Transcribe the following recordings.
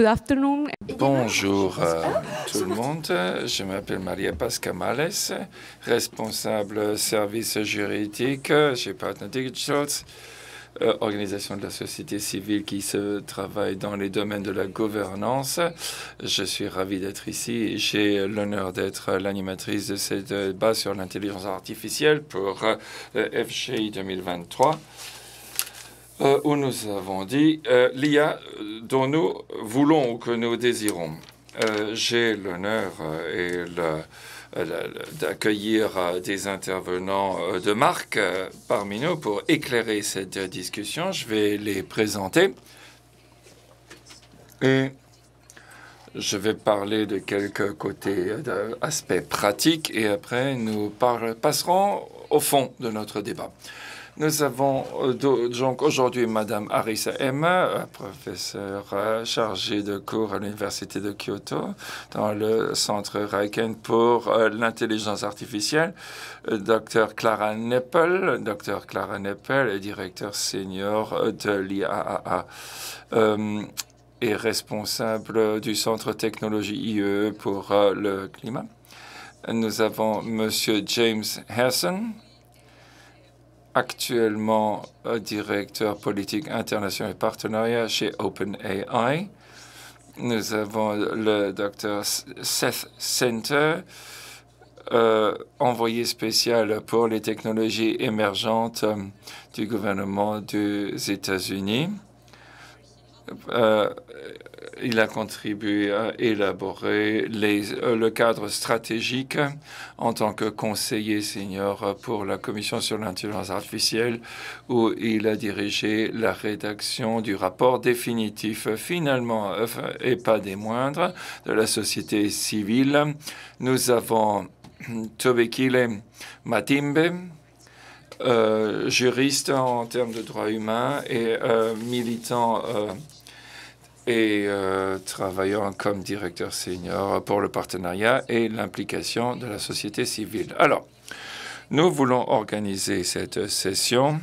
afternoon. Bonjour euh, tout le monde. Je m'appelle Maria Pascamales, responsable service juridique chez Partner Digital, euh, organisation de la société civile qui se travaille dans les domaines de la gouvernance. Je suis ravi d'être ici. J'ai l'honneur d'être l'animatrice de cette débat sur l'intelligence artificielle pour euh, FGI 2023. Euh, où nous avons dit euh, l'IA dont nous voulons ou que nous désirons. Euh, j'ai l'honneur et d'accueillir des intervenants de marque parmi nous pour éclairer cette discussion. Je vais les présenter et je vais parler de quelques côtés, d'aspects pratiques, et après nous passerons au fond de notre débat. Nous avons euh, donc aujourd'hui Madame Arisa Emma, euh, professeure euh, chargée de cours à l'Université de Kyoto, dans le centre Riken pour l'intelligence artificielle, Dr Clara Neppel. Docteur Clara Neppel est directeur senior de l'IAA et responsable du Centre Technologie IE pour le climat. Nous avons Monsieur James Harrison actuellement euh, directeur politique international et partenariat chez OpenAI. Nous avons le Dr Seth Center, euh, envoyé spécial pour les technologies émergentes euh, du gouvernement des États-Unis il a contribué à élaborer euh, le cadre stratégique en tant que conseiller senior pour la Commission sur l'intelligence artificielle, où il a dirigé la rédaction du rapport définitif, finalement, euh, et pas des moindres, de la société civile. Nous avons Tobekile Matimbe, euh, juriste en termes de droits humains et militant et euh, travaillant comme directeur senior pour le partenariat et l'implication de la société civile. Alors, nous voulons organiser cette session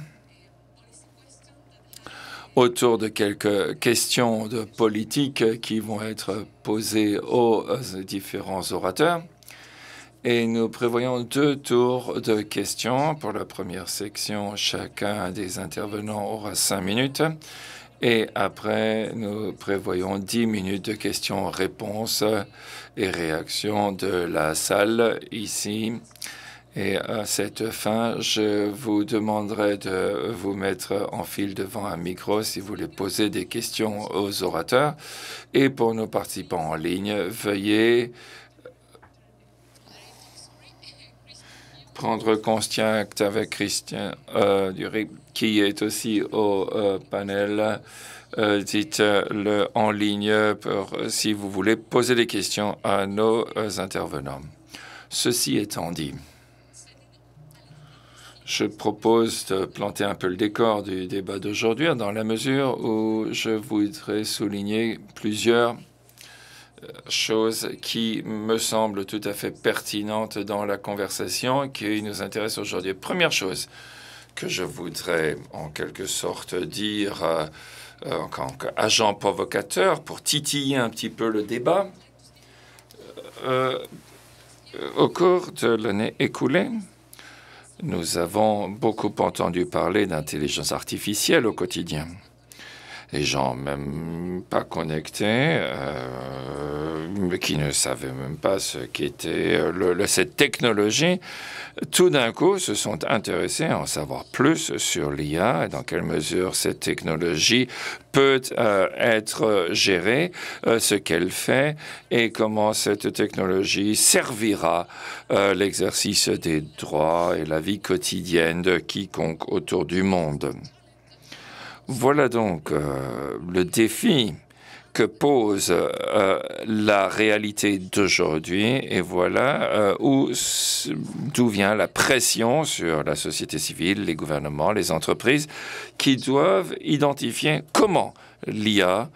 autour de quelques questions de politique qui vont être posées aux différents orateurs. Et nous prévoyons deux tours de questions. Pour la première section, chacun des intervenants aura cinq minutes. Et après, nous prévoyons 10 minutes de questions-réponses et réactions de la salle ici. Et à cette fin, je vous demanderai de vous mettre en file devant un micro si vous voulez poser des questions aux orateurs. Et pour nos participants en ligne, veuillez prendre contact avec Christian euh, qui est aussi au euh, panel. Euh, dites-le en ligne si vous voulez poser des questions à nos euh, intervenants. Ceci étant dit, je propose de planter un peu le décor du débat d'aujourd'hui dans la mesure où je voudrais souligner plusieurs chose qui me semble tout à fait pertinente dans la conversation qui nous intéresse aujourd'hui. Première chose que je voudrais en quelque sorte dire euh, en tant qu'agent provocateur pour titiller un petit peu le débat, euh, euh, au cours de l'année écoulée, nous avons beaucoup entendu parler d'intelligence artificielle au quotidien les gens même pas connectés, euh, qui ne savaient même pas ce qu'était euh, cette technologie, tout d'un coup se sont intéressés à en savoir plus sur l'IA et dans quelle mesure cette technologie peut euh, être gérée, euh, ce qu'elle fait et comment cette technologie servira l'exercice des droits et la vie quotidienne de quiconque autour du monde. Voilà donc euh, le défi que pose euh, la réalité d'aujourd'hui et voilà euh, d'où vient la pression sur la société civile, les gouvernements, les entreprises qui doivent identifier comment l'IA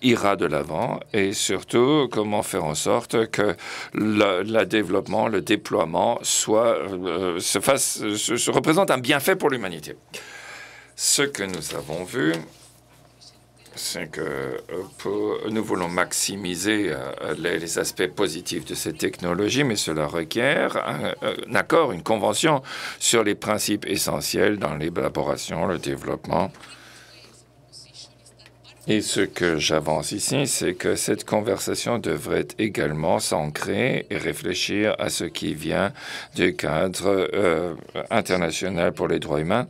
ira de l'avant et surtout comment faire en sorte que le, développement, le déploiement soit, se, fasse, se représente un bienfait pour l'humanité. Ce que nous avons vu, c'est que euh, nous voulons maximiser euh, les, aspects positifs de cette technologie, mais cela requiert euh, un, accord, une convention sur les principes essentiels dans l'élaboration, le développement et ce que j'avance ici, c'est que cette conversation devrait également s'ancrer et réfléchir à ce qui vient du cadre euh, international pour les droits humains,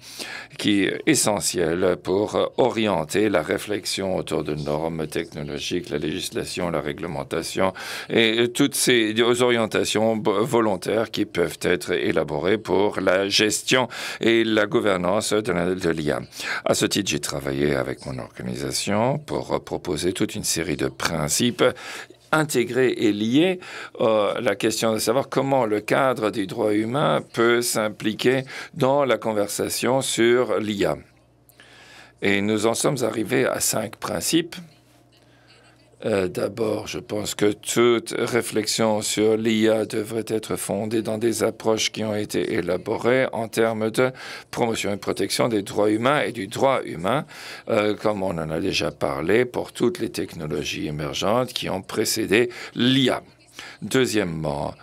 qui est essentiel pour orienter la réflexion autour de normes technologiques, la législation, la réglementation et toutes ces orientations volontaires qui peuvent être élaborées pour la gestion et la gouvernance de l'IA. À ce titre, j'ai travaillé avec mon organisation pour proposer toute une série de principes intégrés et liés à la question de savoir comment le cadre du droit humain peut s'impliquer dans la conversation sur l'IA. Et nous en sommes arrivés à cinq principes euh, d'abord, je pense que toute réflexion sur l'IA devrait être fondée dans des approches qui ont été élaborées en termes de promotion et protection des droits humains et du droit humain, euh, comme on en a déjà parlé pour toutes les technologies émergentes qui ont précédé l'IA. Deuxièmement,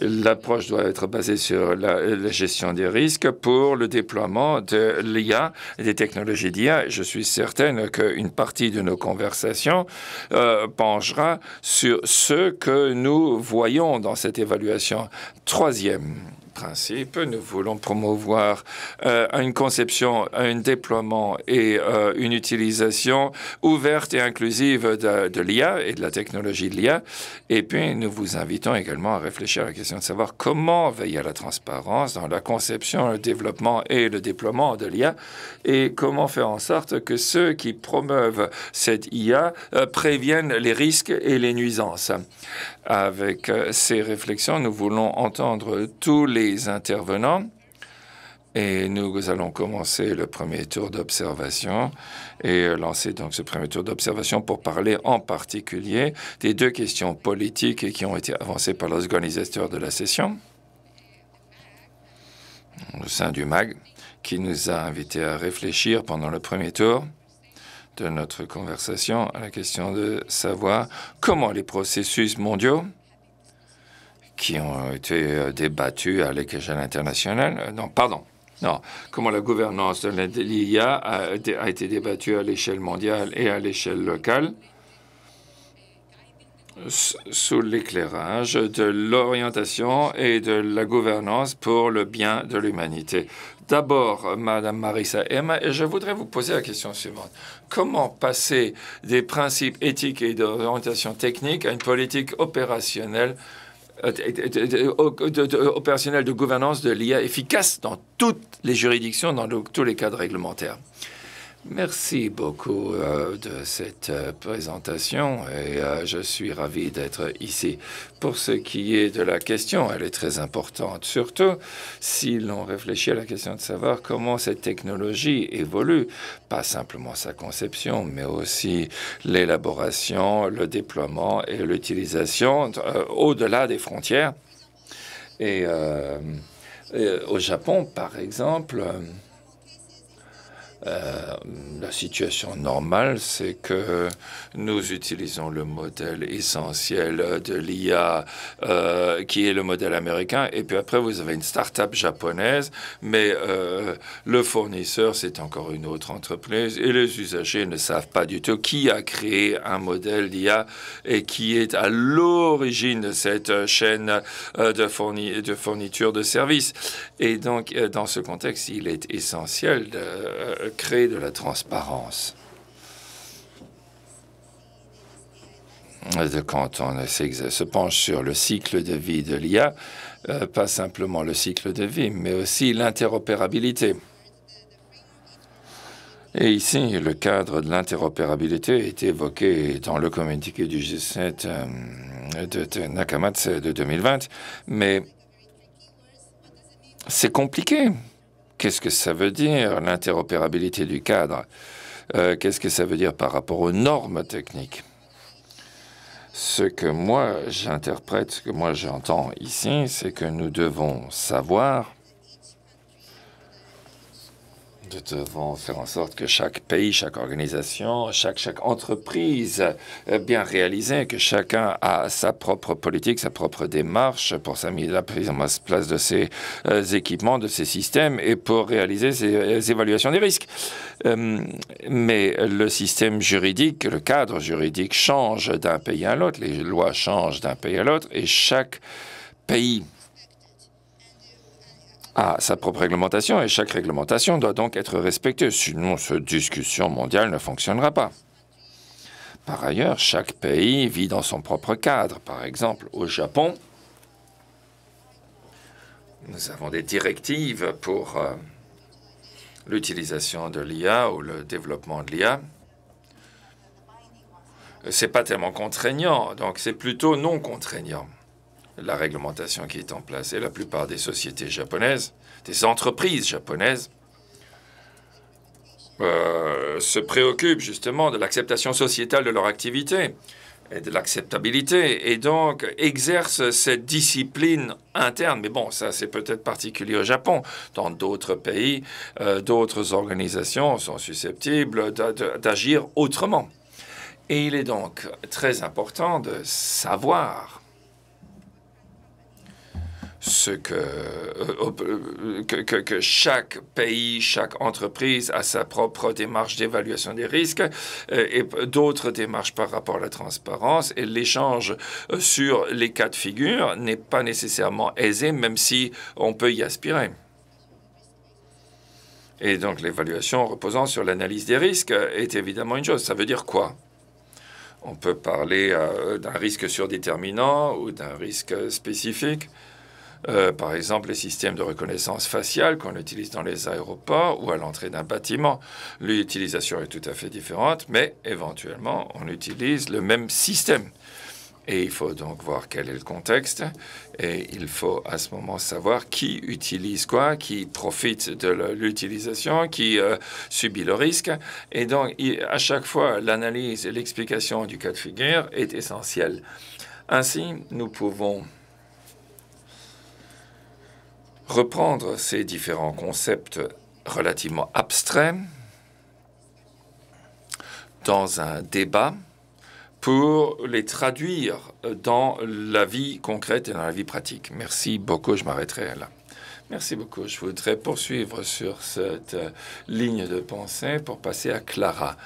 L'approche doit être basée sur la, gestion des risques pour le déploiement de l'IA, des technologies d'IA. Je suis certaine qu'une partie de nos conversations euh, penchera sur ce que nous voyons dans cette évaluation. Troisième principe, nous voulons promouvoir euh, une conception, un déploiement et euh, une utilisation ouverte et inclusive de, l'IA et de la technologie de l'IA. Et puis, nous vous invitons également à réfléchir à la question de savoir comment veiller à la transparence dans la conception, le développement et le déploiement de l'IA et comment faire en sorte que ceux qui promeuvent cette IA euh, préviennent les risques et les nuisances. Avec euh, ces réflexions, nous voulons entendre tous les intervenants et nous allons commencer le premier tour d'observation et lancer donc ce premier tour d'observation pour parler en particulier des deux questions politiques qui ont été avancées par l'organisateur de la session au sein du MAG qui nous a invités à réfléchir pendant le premier tour de notre conversation à la question de savoir comment les processus mondiaux qui ont été euh, débattus à l'échelle internationale, euh, non, pardon, non, comment la gouvernance de l'IA a, été débattue à l'échelle mondiale et à l'échelle locale sous l'éclairage de l'orientation et de la gouvernance pour le bien de l'humanité. D'abord, Madame Marissa Emma, et je voudrais vous poser la question suivante. Comment passer des principes éthiques et d'orientation technique à une politique opérationnelle euh, opérationnelle de gouvernance de l'IA efficace dans toutes les juridictions, dans tous les cadres réglementaires. Merci beaucoup euh, de cette euh, présentation et euh, je suis ravi d'être ici. Pour ce qui est de la question, elle est très importante, surtout si l'on réfléchit à la question de savoir comment cette technologie évolue, pas simplement sa conception, mais aussi l'élaboration, le déploiement et l'utilisation au-delà des frontières. et, au Japon, par exemple, euh, la situation normale, c'est que nous utilisons le modèle essentiel de l'IA, euh, qui est le modèle américain, et puis après, vous avez une start-up japonaise, mais euh, le fournisseur, c'est encore une autre entreprise, et les usagers ne savent pas du tout qui a créé un modèle d'IA et qui est à l'origine de cette chaîne de, de fourniture de services. Et donc, dans ce contexte, il est essentiel de Créer de la transparence. De quand on se penche sur le cycle de vie de l'IA, euh, pas simplement le cycle de vie, mais aussi l'interopérabilité. Et ici, le cadre de l'interopérabilité est évoqué dans le communiqué du G7 euh, de, de Nakamatsu de 2020, mais c'est compliqué. Qu'est-ce que ça veut dire, l'interopérabilité du cadre euh, Qu'est-ce que ça veut dire par rapport aux normes techniques Ce que moi j'interprète, ce que moi j'entends ici, c'est que nous devons savoir nous devons faire en sorte que chaque pays, chaque organisation, chaque, chaque entreprise euh, bien réalisée, que chacun a sa propre politique, sa propre démarche pour sa mise en place de ses euh, équipements, de ses systèmes et pour réaliser ses, euh, évaluations des risques. mais le système juridique, le cadre juridique change d'un pays à l'autre, les lois changent d'un pays à l'autre et chaque pays à sa propre réglementation et chaque réglementation doit donc être respectée, sinon cette discussion mondiale ne fonctionnera pas. Par ailleurs, chaque pays vit dans son propre cadre. Par exemple, au Japon, nous avons des directives pour euh, l'utilisation de l'IA ou le développement de l'IA. C'est pas tellement contraignant, donc c'est plutôt non contraignant la réglementation qui est en place. Et la plupart des sociétés japonaises, des entreprises japonaises, euh, se préoccupent justement de l'acceptation sociétale de leur activité et de l'acceptabilité, et donc exercent cette discipline interne. Mais bon, ça c'est peut-être particulier au Japon. Dans d'autres pays, euh, d'autres organisations sont susceptibles d'agir autrement. Et il est donc très important de savoir ce euh, euh, que, chaque pays, chaque entreprise a sa propre démarche d'évaluation des risques euh, et d'autres démarches par rapport à la transparence. Et l'échange sur les cas de figure n'est pas nécessairement aisé, même si on peut y aspirer. Et donc l'évaluation reposant sur l'analyse des risques est évidemment une chose. Ça veut dire quoi On peut parler d'un risque surdéterminant ou d'un risque spécifique. Euh, par exemple les systèmes de reconnaissance faciale qu'on utilise dans les aéroports ou à l'entrée d'un bâtiment. L'utilisation est tout à fait différente, mais éventuellement on utilise le même système. Et il faut donc voir quel est le contexte et il faut à ce moment savoir qui utilise quoi, qui profite de l'utilisation, qui euh, subit le risque. Et donc à chaque fois, l'analyse et l'explication du cas de figure est essentielle. Ainsi, nous pouvons reprendre ces différents concepts relativement abstraits dans un débat pour les traduire dans la vie concrète et dans la vie pratique. Merci beaucoup, je m'arrêterai là. Merci beaucoup. Je voudrais poursuivre sur cette ligne de pensée pour passer à Clara,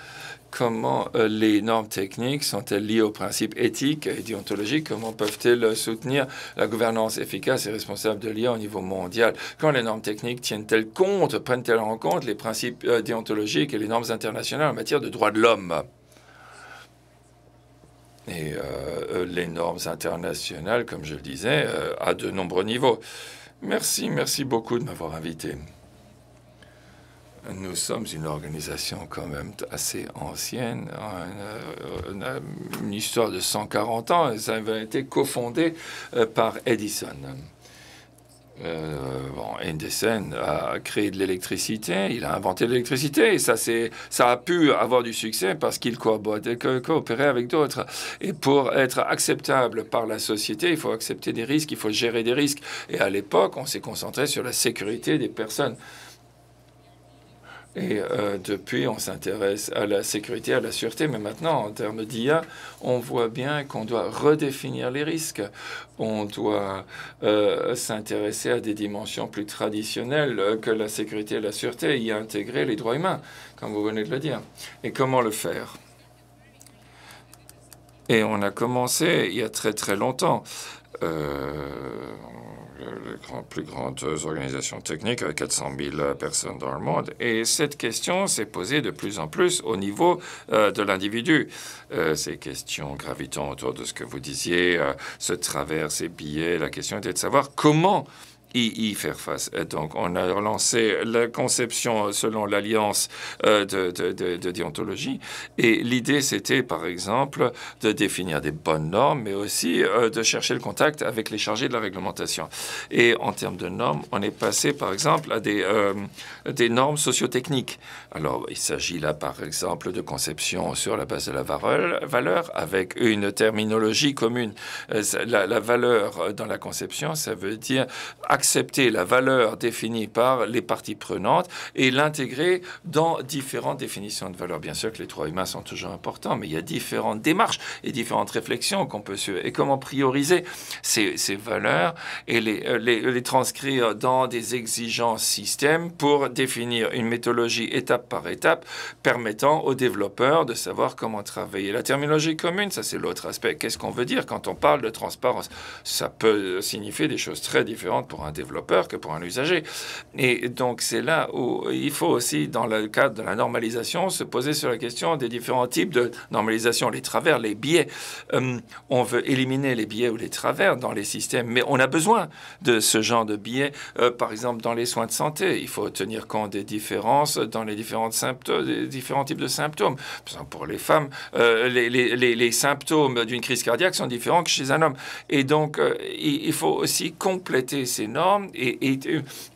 comment euh, les normes techniques sont-elles liées aux principes éthiques et déontologiques Comment peuvent-elles euh, soutenir la gouvernance efficace et responsable de l'IA au niveau mondial Quand les normes techniques tiennent-elles compte, prennent-elles en compte les principes euh, déontologiques et les normes internationales en matière de droits de l'homme et les normes internationales, comme je le disais, à de nombreux niveaux. Merci, merci beaucoup de m'avoir invité nous sommes une organisation quand même assez ancienne, hein, euh, euh, une histoire de 140 ans, ça avait été cofondé euh, par Edison. Edison a créé de l'électricité, il a inventé l'électricité, et ça, ça a pu avoir du succès parce qu'il coopérait avec d'autres. Et pour être acceptable par la société, il faut accepter des risques, il faut gérer des risques. Et à l'époque, on s'est concentré sur la sécurité des personnes. Et euh, depuis, on s'intéresse à la sécurité, à la sûreté, mais maintenant, en termes d'IA, on voit bien qu'on doit redéfinir les risques. On doit euh, s'intéresser à des dimensions plus traditionnelles euh, que la sécurité et la sûreté, et y intégrer les droits humains, comme vous venez de le dire. Et comment le faire Et on a commencé il y a très très longtemps les plus grandes organisations techniques avec 400 000 personnes dans le monde. Et cette question s'est posée de plus en plus au niveau euh, de l'individu. Euh, ces questions gravitant autour de ce que vous disiez, euh, ce travers, ces billets, la question était de savoir comment y faire face. Euh, donc, on a relancé la conception euh, selon l'alliance euh, de, de, déontologie. Et l'idée, c'était, par exemple, de définir des bonnes normes, mais aussi de chercher le contact avec les chargés de la réglementation. Et en termes de normes, on est passé, par exemple, à des, des normes sociotechniques. Alors, il s'agit là, par exemple, de conception sur la base de la valeur, avec une terminologie commune. La, la valeur dans la conception, ça veut dire à accepter la valeur définie par les parties prenantes et l'intégrer dans différentes définitions de valeur. Bien sûr que les trois humains sont toujours importants, mais il y a différentes démarches et différentes réflexions qu'on peut suivre. Et comment prioriser ces, valeurs et les, euh, les, euh, les, transcrire dans des exigences système pour définir une méthodologie étape par étape permettant aux développeurs de savoir comment travailler. La terminologie commune, ça c'est l'autre aspect. Qu'est-ce qu'on veut dire quand on parle de transparence Ça peut signifier des choses très différentes pour un développeur que pour un usager. Et donc c'est là où il faut aussi, dans le cadre de la normalisation, se poser sur la question des différents types de normalisation, les travers, les biais. Euh, on veut éliminer les biais ou les travers dans les systèmes, mais on a besoin de ce genre de biais. Euh, par exemple, dans les soins de santé, il faut tenir compte des différences dans les symptômes, différents types de symptômes. Par exemple, pour les femmes, euh, les, symptômes d'une crise cardiaque sont différents que chez un homme. Et donc, il, il faut aussi compléter ces normes et,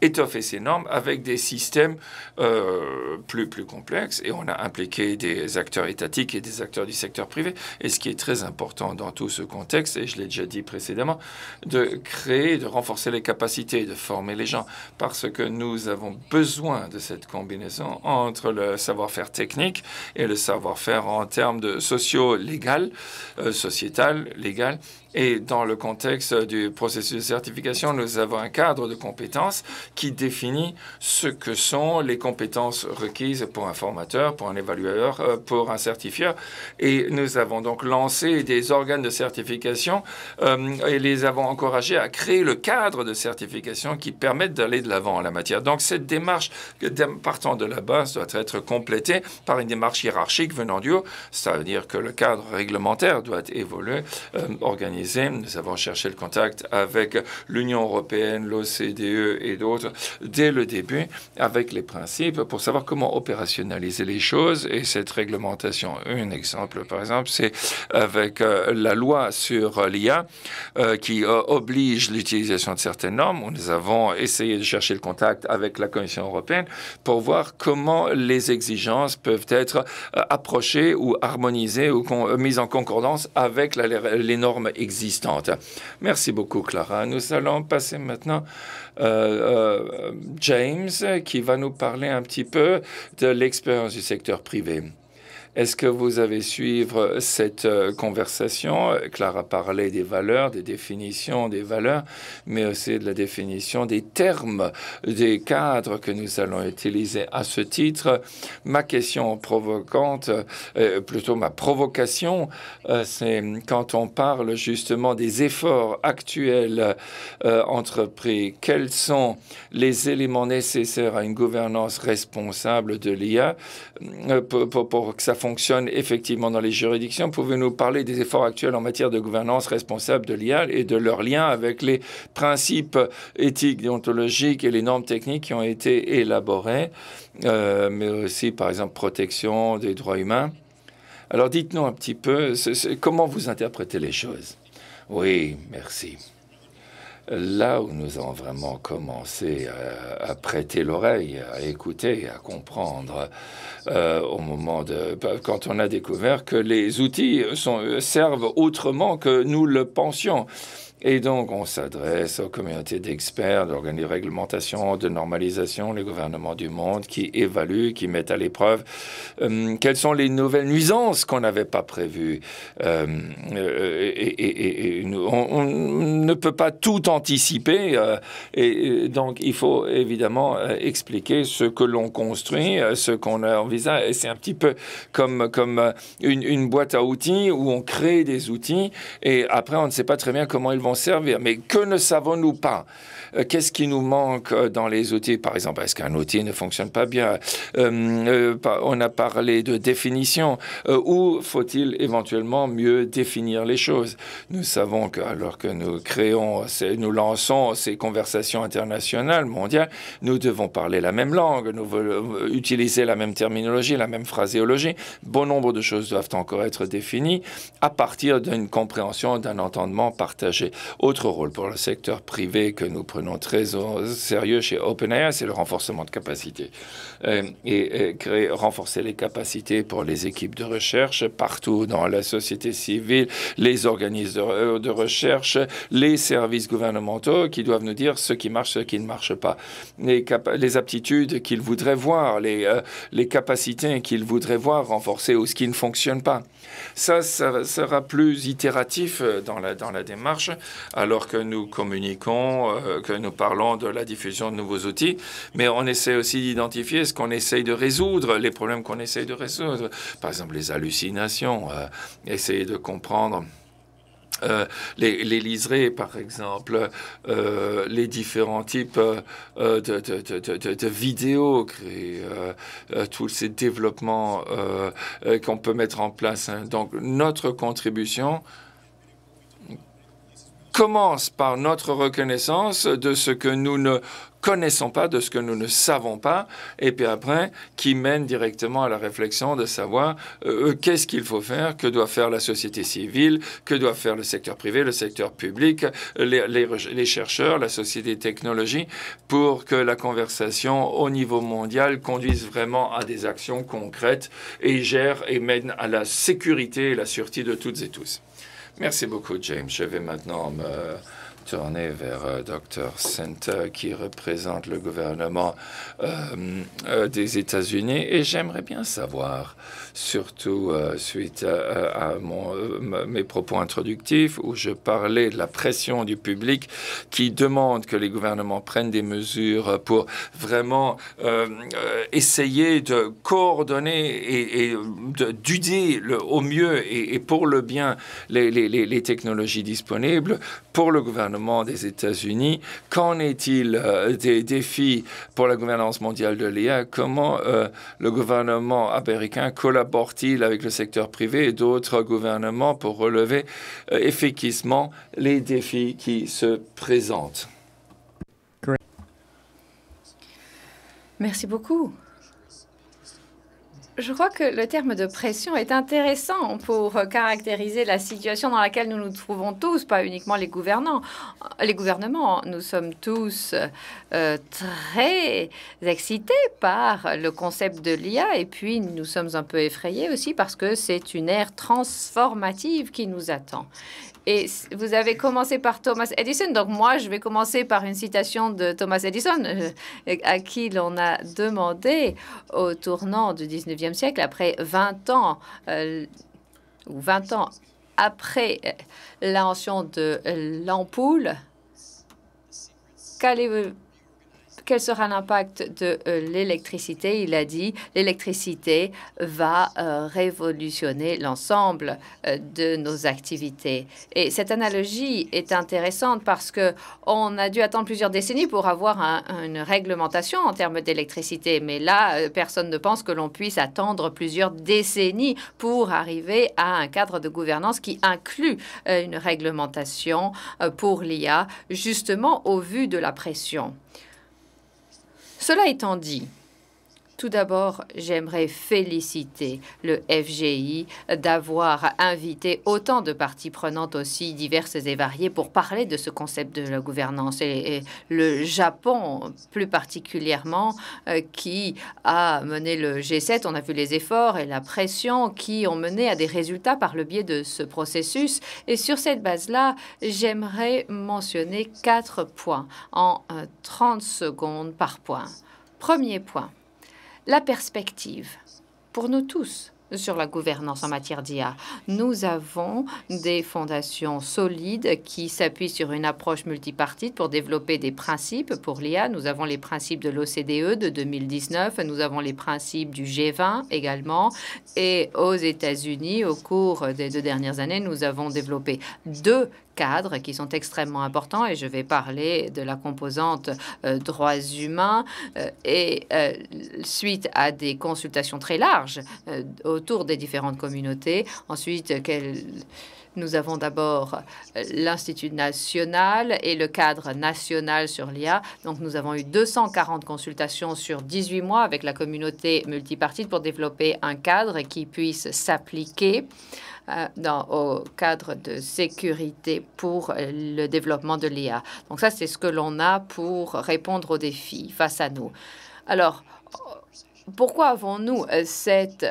étoffer ces normes avec des systèmes euh, plus, plus complexes. Et on a impliqué des acteurs étatiques et des acteurs du secteur privé. Et ce qui est très important dans tout ce contexte, et je l'ai déjà dit précédemment, de créer, de renforcer les capacités, de former les gens, parce que nous avons besoin de cette combinaison entre le savoir-faire technique et le savoir-faire en termes de socio-légal, euh, sociétal, légal, et dans le contexte euh, du processus de certification, nous avons un cadre de compétences qui définit ce que sont les compétences requises pour un formateur, pour un évalueur, euh, pour un certifieur. Et nous avons donc lancé des organes de certification euh, et les avons encouragés à créer le cadre de certification qui permette d'aller de l'avant en la matière. Donc cette démarche partant de la base doit être complétée par une démarche hiérarchique venant du haut, ça veut dire que le cadre réglementaire doit évoluer, organiser. Nous avons cherché le contact avec l'Union européenne, l'OCDE et d'autres dès le début avec les principes pour savoir comment opérationnaliser les choses et cette réglementation. Un exemple, par exemple, c'est avec euh, la loi sur l'IA euh, qui euh, oblige l'utilisation de certaines normes. Nous avons essayé de chercher le contact avec la Commission européenne pour voir comment les exigences peuvent être approchées ou harmonisées ou mises en concordance avec les normes existantes Merci beaucoup, Clara. Nous allons passer maintenant euh, euh, James, qui va nous parler un petit peu de l'expérience du secteur privé. Est-ce que vous avez suivre cette euh, conversation Clara parlé des valeurs, des définitions des valeurs, mais aussi de la définition des termes, des cadres que nous allons utiliser. À ce titre, ma question provocante, euh, plutôt ma provocation, euh, c'est quand on parle justement des efforts actuels entrepris, quels sont les éléments nécessaires à une gouvernance responsable de l'IA pour, pour que ça fonctionne effectivement dans les juridictions. Pouvez-vous nous parler des efforts actuels en matière de gouvernance responsable de l'IA et de leur lien avec les principes éthiques, déontologiques et les normes techniques qui ont été élaborées, euh, mais aussi par exemple protection des droits humains Alors dites-nous un petit peu comment vous interprétez les choses. Oui, merci là où nous avons vraiment commencé euh, à, prêter l'oreille, à écouter, à comprendre, euh, au moment de quand on a découvert que les outils euh, servent autrement que nous le pensions. Et donc, on s'adresse aux communautés d'experts, d'organes de réglementation, de normalisation, les gouvernements du monde qui évaluent, qui mettent à l'épreuve euh, quelles sont les nouvelles nuisances qu'on n'avait pas prévues. Euh, euh, et, on, ne peut pas tout anticiper. et donc, il faut évidemment expliquer ce que l'on construit, ce qu'on envisage. Et c'est un petit peu comme, comme une, une boîte à outils où on crée des outils et après, on ne sait pas très bien comment ils vont servir. Mais que ne savons-nous pas euh, qu'est-ce qui nous manque euh, dans les outils Par exemple, est-ce qu'un outil ne fonctionne pas bien euh, On a parlé de définition. Où faut-il éventuellement mieux définir les choses Nous savons que alors que nous créons, nous lançons ces conversations internationales, mondiales, nous devons parler la même langue, nous utiliser la même terminologie, la même phraséologie. Bon nombre de choses doivent encore être définies à partir d'une compréhension, d'un entendement partagé. Autre rôle pour le secteur privé que nous prenons très sérieux chez OpenAI, c'est le renforcement de capacités euh, et, euh, créer, renforcer les capacités pour les équipes de recherche partout dans la société civile, les organismes euh, de, recherche, les services gouvernementaux qui doivent nous dire ce qui marche, ce qui ne marche pas, les, aptitudes qu'ils voudraient voir, les, les capacités qu'ils voudraient voir renforcées ou ce qui ne fonctionne pas. Ça, ça sera plus itératif euh, dans la, démarche, alors que nous communiquons, euh, que nous parlons de la diffusion de nouveaux outils, mais on essaie aussi d'identifier ce qu'on essaye de résoudre, les problèmes qu'on essaye de résoudre, par exemple les hallucinations, euh, essayer de comprendre euh, les, les liserés, par exemple, euh, les différents types euh, de, vidéos créées, tous ces développements qu'on peut mettre en place. Hein. Donc, notre contribution, commence par notre reconnaissance de ce que nous ne connaissons pas, de ce que nous ne savons pas, et puis après, qui mène directement à la réflexion de savoir euh, euh, qu'est-ce qu'il faut faire, que doit faire la société civile, que doit faire le secteur privé, le secteur public, les, les chercheurs, la société technologie, pour que la conversation au niveau mondial conduise vraiment à des actions concrètes et gère et mène à la sécurité et la sûreté de toutes et tous. Merci beaucoup, James. Je vais maintenant me tourner vers euh, Dr. Center qui représente le gouvernement euh, euh, des États-Unis et j'aimerais bien savoir, surtout suite à, mon, mes propos introductifs où je parlais de la pression du public qui demande que les gouvernements prennent des mesures pour vraiment essayer de coordonner et, et au mieux et, pour le bien les technologies disponibles pour le gouvernement des États-Unis. Qu'en est-il euh, des défis pour la gouvernance mondiale de l'IA Comment euh, le gouvernement américain collabore-t-il avec le secteur privé et d'autres gouvernements pour relever euh, efficacement les défis qui se présentent Merci beaucoup. Je crois que le terme de pression est intéressant pour euh, caractériser la situation dans laquelle nous nous trouvons tous, pas uniquement les gouvernants, euh, les gouvernements. Nous sommes tous euh, très excités par le concept de l'IA et puis nous sommes un peu effrayés aussi parce que c'est une ère transformative qui nous attend. Et vous avez commencé par Thomas Edison, donc moi je vais commencer par une citation de Thomas Edison, euh, à qui l'on a demandé au tournant du 19e siècle, après 20 ans, euh, ou 20 ans après euh, l'invention de l'ampoule, qu'allez-vous quel sera l'impact de euh, l'électricité Il a dit l'électricité va euh, révolutionner l'ensemble euh, de nos activités. Et cette analogie est intéressante parce que on a dû attendre plusieurs décennies pour avoir une réglementation en termes d'électricité, mais là, personne ne pense que l'on puisse attendre plusieurs décennies pour arriver à un cadre de gouvernance qui inclut une réglementation pour l'IA, justement au vu de la pression. Cela étant dit, tout d'abord, j'aimerais féliciter le FGI d'avoir invité autant de parties prenantes aussi diverses et variées pour parler de ce concept de la gouvernance et, le Japon plus particulièrement euh, qui a mené le G7. On a vu les efforts et la pression qui ont mené à des résultats par le biais de ce processus. Et sur cette base-là, j'aimerais mentionner quatre points en 30 euh, secondes par point. Premier point la perspective pour nous tous sur la gouvernance en matière d'IA. Nous avons des fondations solides qui s'appuient sur une approche multipartite pour développer des principes pour l'IA. Nous avons les principes de l'OCDE de 2019, nous avons les principes du G20 également. Et aux États-Unis, au cours des deux dernières années, nous avons développé deux cadres qui sont extrêmement importants et je vais parler de la composante euh, droits humains euh, et euh, suite à des consultations très larges autour des différentes communautés. Ensuite, nous avons d'abord l'Institut national et le cadre national sur l'IA. Donc, nous avons eu 240 consultations sur 18 mois avec la communauté multipartite pour développer un cadre qui puisse s'appliquer euh, dans, au cadre de sécurité pour euh, le développement de l'IA. Donc ça, c'est ce que l'on a pour répondre aux défis face à nous. Alors, pourquoi avons-nous euh, cette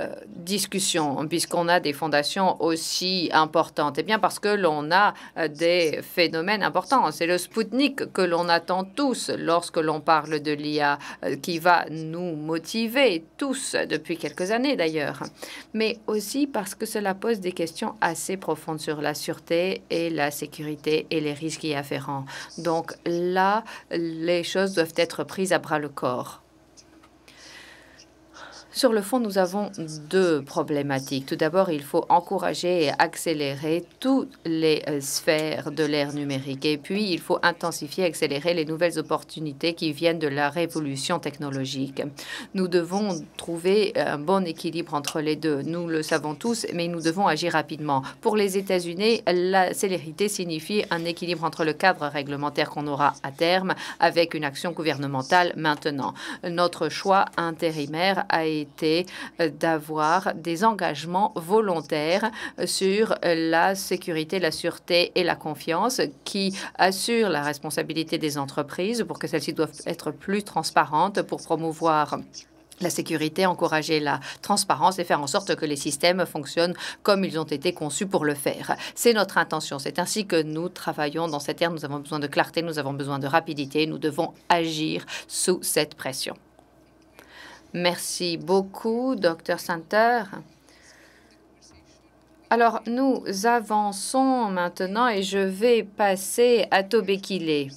euh, discussion, puisqu'on a des fondations aussi importantes Et eh bien, parce que l'on a euh, des phénomènes importants. C'est le Spoutnik que l'on attend tous lorsque l'on parle de l'IA, euh, qui va nous motiver tous depuis quelques années d'ailleurs, mais aussi parce que cela pose des questions assez profondes sur la sûreté et la sécurité et les risques y afférents. Donc là, les choses doivent être prises à bras le corps. Sur le fond, nous avons deux problématiques. Tout d'abord, il faut encourager et accélérer toutes les euh, sphères de l'ère numérique. Et puis, il faut intensifier et accélérer les nouvelles opportunités qui viennent de la révolution technologique. Nous devons trouver un bon équilibre entre les deux. Nous le savons tous, mais nous devons agir rapidement. Pour les États-Unis, la célérité signifie un équilibre entre le cadre réglementaire qu'on aura à terme avec une action gouvernementale maintenant. Notre choix intérimaire a été euh, d'avoir des engagements volontaires euh, sur euh, la sécurité, la sûreté et la confiance qui assurent la responsabilité des entreprises pour que celles-ci doivent être plus transparentes pour promouvoir la sécurité, encourager la transparence et faire en sorte que les systèmes fonctionnent comme ils ont été conçus pour le faire. C'est notre intention. C'est ainsi que nous travaillons dans cette ère. Nous avons besoin de clarté, nous avons besoin de rapidité. Nous devons agir sous cette pression. Merci beaucoup, docteur Santer. Alors, nous avançons maintenant et je vais passer à Tobekile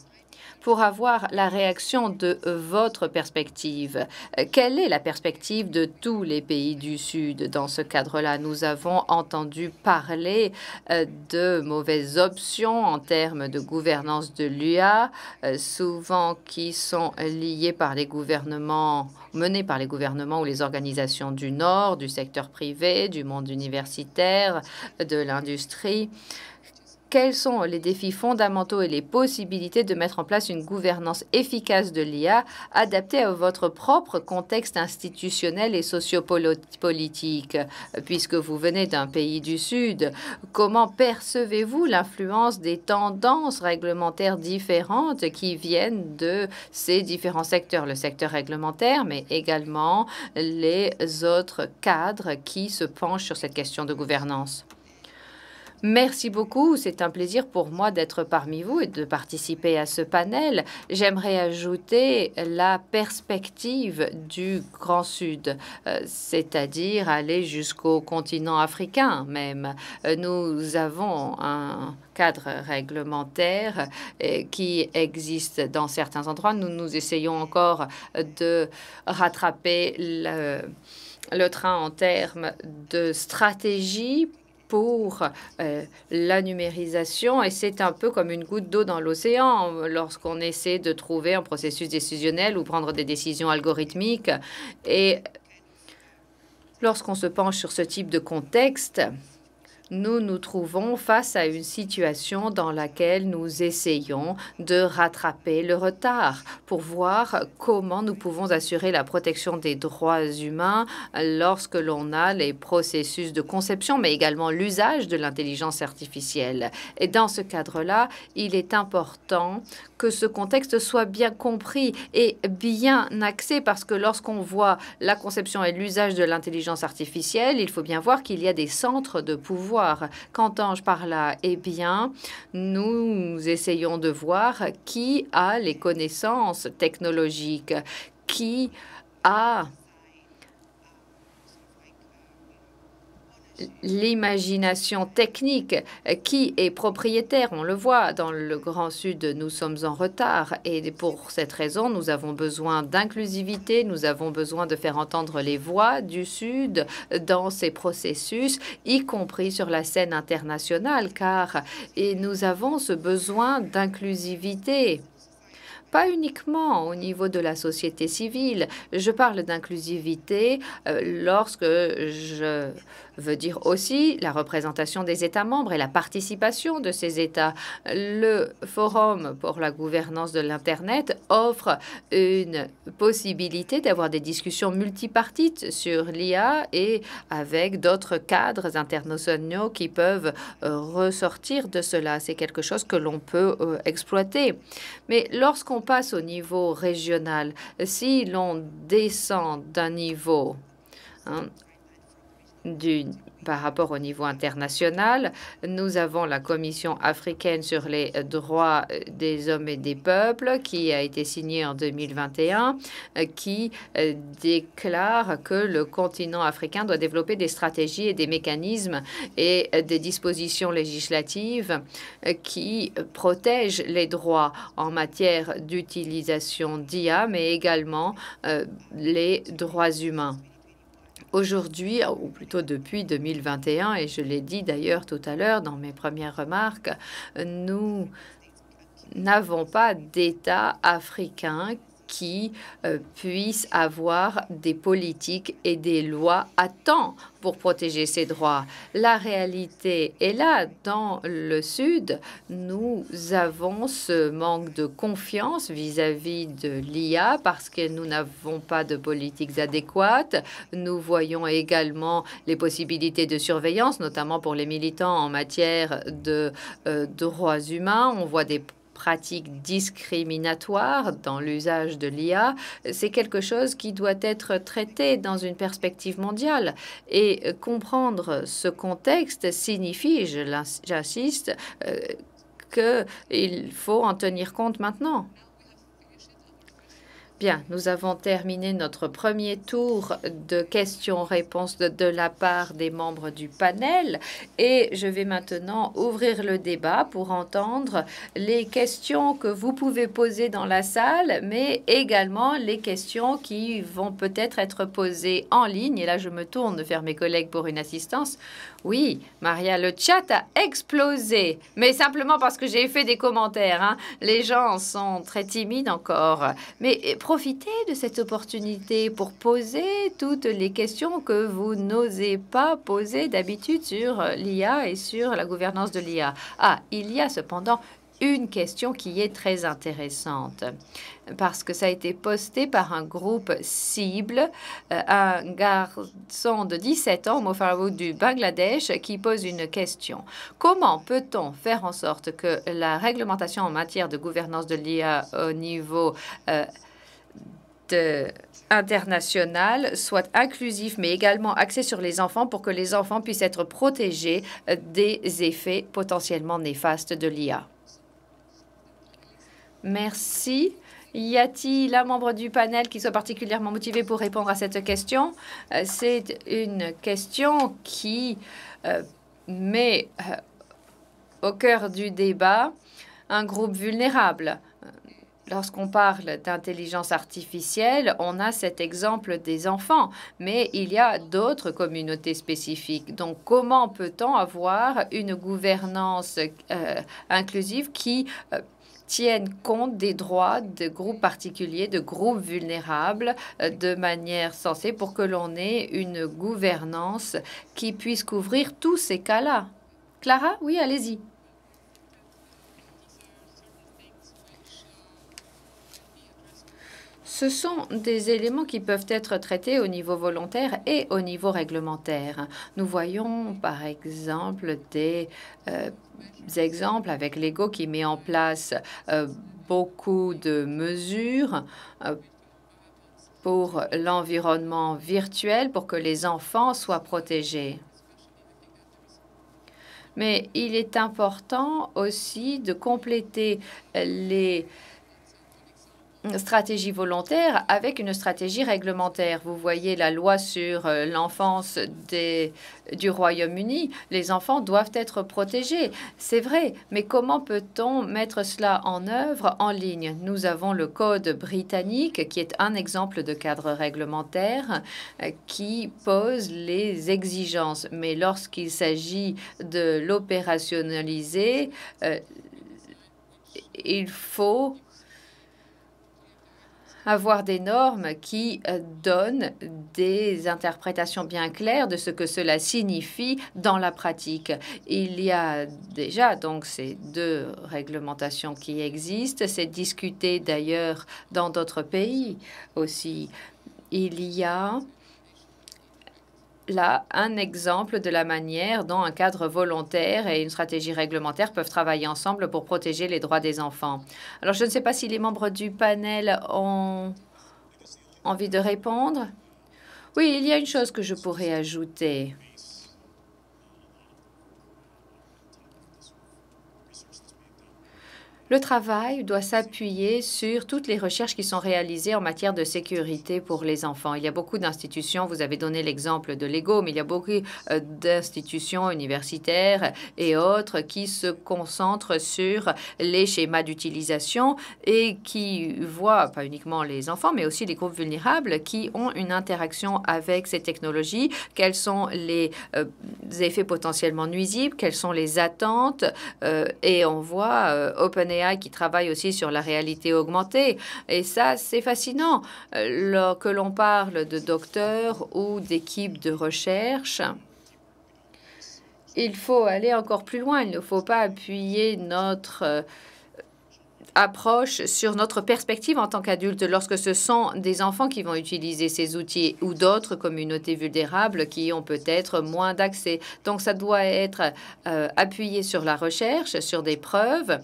pour avoir la réaction de votre perspective. Euh, quelle est la perspective de tous les pays du Sud dans ce cadre-là Nous avons entendu parler euh, de mauvaises options en termes de gouvernance de l'UA, euh, souvent qui sont liées par les gouvernements, menées par les gouvernements ou les organisations du Nord, du secteur privé, du monde universitaire, de l'industrie quels sont les défis fondamentaux et les possibilités de mettre en place une gouvernance efficace de l'IA adaptée à votre propre contexte institutionnel et sociopolitique, puisque vous venez d'un pays du Sud. Comment percevez-vous l'influence des tendances réglementaires différentes qui viennent de ces différents secteurs, le secteur réglementaire, mais également les autres cadres qui se penchent sur cette question de gouvernance Merci beaucoup. C'est un plaisir pour moi d'être parmi vous et de participer à ce panel. J'aimerais ajouter la perspective du Grand Sud, euh, c'est-à-dire aller jusqu'au continent africain même. Euh, nous avons un cadre réglementaire euh, qui existe dans certains endroits. Nous nous essayons encore de rattraper le, le train en termes de stratégie pour euh, la numérisation et c'est un peu comme une goutte d'eau dans l'océan lorsqu'on essaie de trouver un processus décisionnel ou prendre des décisions algorithmiques. Et lorsqu'on se penche sur ce type de contexte, nous nous trouvons face à une situation dans laquelle nous essayons de rattraper le retard pour voir comment nous pouvons assurer la protection des droits humains lorsque l'on a les processus de conception, mais également l'usage de l'intelligence artificielle. Et dans ce cadre-là, il est important que ce contexte soit bien compris et bien axé parce que lorsqu'on voit la conception et l'usage de l'intelligence artificielle, il faut bien voir qu'il y a des centres de pouvoir Qu'entends-je par là Eh bien, nous essayons de voir qui a les connaissances technologiques, qui a l'imagination technique qui est propriétaire. On le voit dans le Grand Sud, nous sommes en retard et pour cette raison, nous avons besoin d'inclusivité, nous avons besoin de faire entendre les voix du Sud dans ces processus, y compris sur la scène internationale, car et nous avons ce besoin d'inclusivité pas uniquement au niveau de la société civile. Je parle d'inclusivité euh, lorsque je veut dire aussi la représentation des États membres et la participation de ces États. Le Forum pour la gouvernance de l'Internet offre une possibilité d'avoir des discussions multipartites sur l'IA et avec d'autres cadres internationaux qui peuvent euh, ressortir de cela. C'est quelque chose que l'on peut euh, exploiter. Mais lorsqu'on passe au niveau régional, si l'on descend d'un niveau, hein, par rapport au niveau international. Nous avons la Commission africaine sur les droits des hommes et des peuples qui a été signée en 2021, qui euh, déclare que le continent africain doit développer des stratégies et des mécanismes et euh, des dispositions législatives euh, qui protègent les droits en matière d'utilisation d'IA, mais également les droits humains. Aujourd'hui, euh, ou plutôt depuis 2021, et je l'ai dit d'ailleurs tout à l'heure dans mes premières remarques, euh, nous n'avons pas d'État africain qui euh, puissent puisse avoir des politiques et des lois à temps pour protéger ces droits. La réalité est là. Dans le Sud, nous avons ce manque de confiance vis-à-vis de l'IA parce que nous n'avons pas de politiques adéquates. Nous voyons également les possibilités de surveillance, notamment pour les militants en matière de euh, droits humains. On voit des pratiques discriminatoires dans l'usage de l'IA, c'est quelque chose qui doit être traité dans une perspective mondiale. Et euh, comprendre ce contexte signifie, j'insiste, euh, qu'il faut en tenir compte maintenant. Bien, nous avons terminé notre premier tour de questions-réponses de, la part des membres du panel et je vais maintenant ouvrir le débat pour entendre les questions que vous pouvez poser dans la salle, mais également les questions qui vont peut-être être posées en ligne. Et là, je me tourne vers mes collègues pour une assistance oui, Maria, le chat a explosé, mais simplement parce que j'ai fait des commentaires. Hein. Les gens sont très timides encore. Mais eh, profitez de cette opportunité pour poser toutes les questions que vous n'osez pas poser d'habitude sur euh, l'IA et sur la gouvernance de l'IA. Ah, il y a cependant une question qui est très intéressante parce que ça a été posté par un groupe cible, euh, un garçon de 17 ans, Mofarou du Bangladesh, qui pose une question. Comment peut-on faire en sorte que la réglementation en matière de gouvernance de l'IA au niveau euh, international soit inclusif, mais également axé sur les enfants pour que les enfants puissent être protégés euh, des effets potentiellement néfastes de l'IA. Merci. Y a-t-il un membre du panel qui soit particulièrement motivé pour répondre à cette question euh, C'est une question qui euh, met euh, au cœur du débat un groupe vulnérable. Lorsqu'on parle d'intelligence artificielle, on a cet exemple des enfants, mais il y a d'autres communautés spécifiques. Donc, comment peut-on avoir une gouvernance inclusive qui tiennent compte des droits de groupes particuliers, de groupes vulnérables, euh, de manière sensée pour que l'on ait une gouvernance qui puisse couvrir tous ces cas-là. Clara, oui, allez-y. Ce sont des éléments qui peuvent être traités au niveau volontaire et au niveau réglementaire. Nous voyons par exemple des euh, exemples avec l'ego qui met en place euh, beaucoup de mesures euh, pour l'environnement virtuel pour que les enfants soient protégés. Mais il est important aussi de compléter les stratégie volontaire avec une stratégie réglementaire. Vous voyez la loi sur euh, l'enfance du Royaume-Uni. Les enfants doivent être protégés. C'est vrai, mais comment peut-on mettre cela en œuvre en ligne Nous avons le code britannique qui est un exemple de cadre réglementaire euh, qui pose les exigences. Mais lorsqu'il s'agit de l'opérationnaliser, euh, il faut avoir des normes qui euh, donnent des interprétations bien claires de ce que cela signifie dans la pratique. Il y a déjà donc ces deux réglementations qui existent. C'est discuté d'ailleurs dans d'autres pays aussi. Il y a là un exemple de la manière dont un cadre volontaire et une stratégie réglementaire peuvent travailler ensemble pour protéger les droits des enfants. Alors, je ne sais pas si les membres du panel ont envie de répondre. Oui, il y a une chose que je pourrais ajouter. Le travail doit s'appuyer sur toutes les recherches qui sont réalisées en matière de sécurité pour les enfants. Il y a beaucoup d'institutions, vous avez donné l'exemple de l'EGO, mais il y a beaucoup euh, d'institutions universitaires et autres qui se concentrent sur les schémas d'utilisation et qui voient pas uniquement les enfants, mais aussi les groupes vulnérables qui ont une interaction avec ces technologies, quels sont les euh, effets potentiellement nuisibles, quelles sont les attentes. Euh, et on voit OpenAI qui travaille aussi sur la réalité augmentée. Et ça, c'est fascinant. Euh, lorsque l'on parle de docteurs ou d'équipes de recherche, il faut aller encore plus loin. Il ne faut pas appuyer notre euh, approche sur notre perspective en tant qu'adulte lorsque ce sont des enfants qui vont utiliser ces outils ou d'autres communautés vulnérables qui ont peut-être moins d'accès. Donc ça doit être euh, appuyé sur la recherche, sur des preuves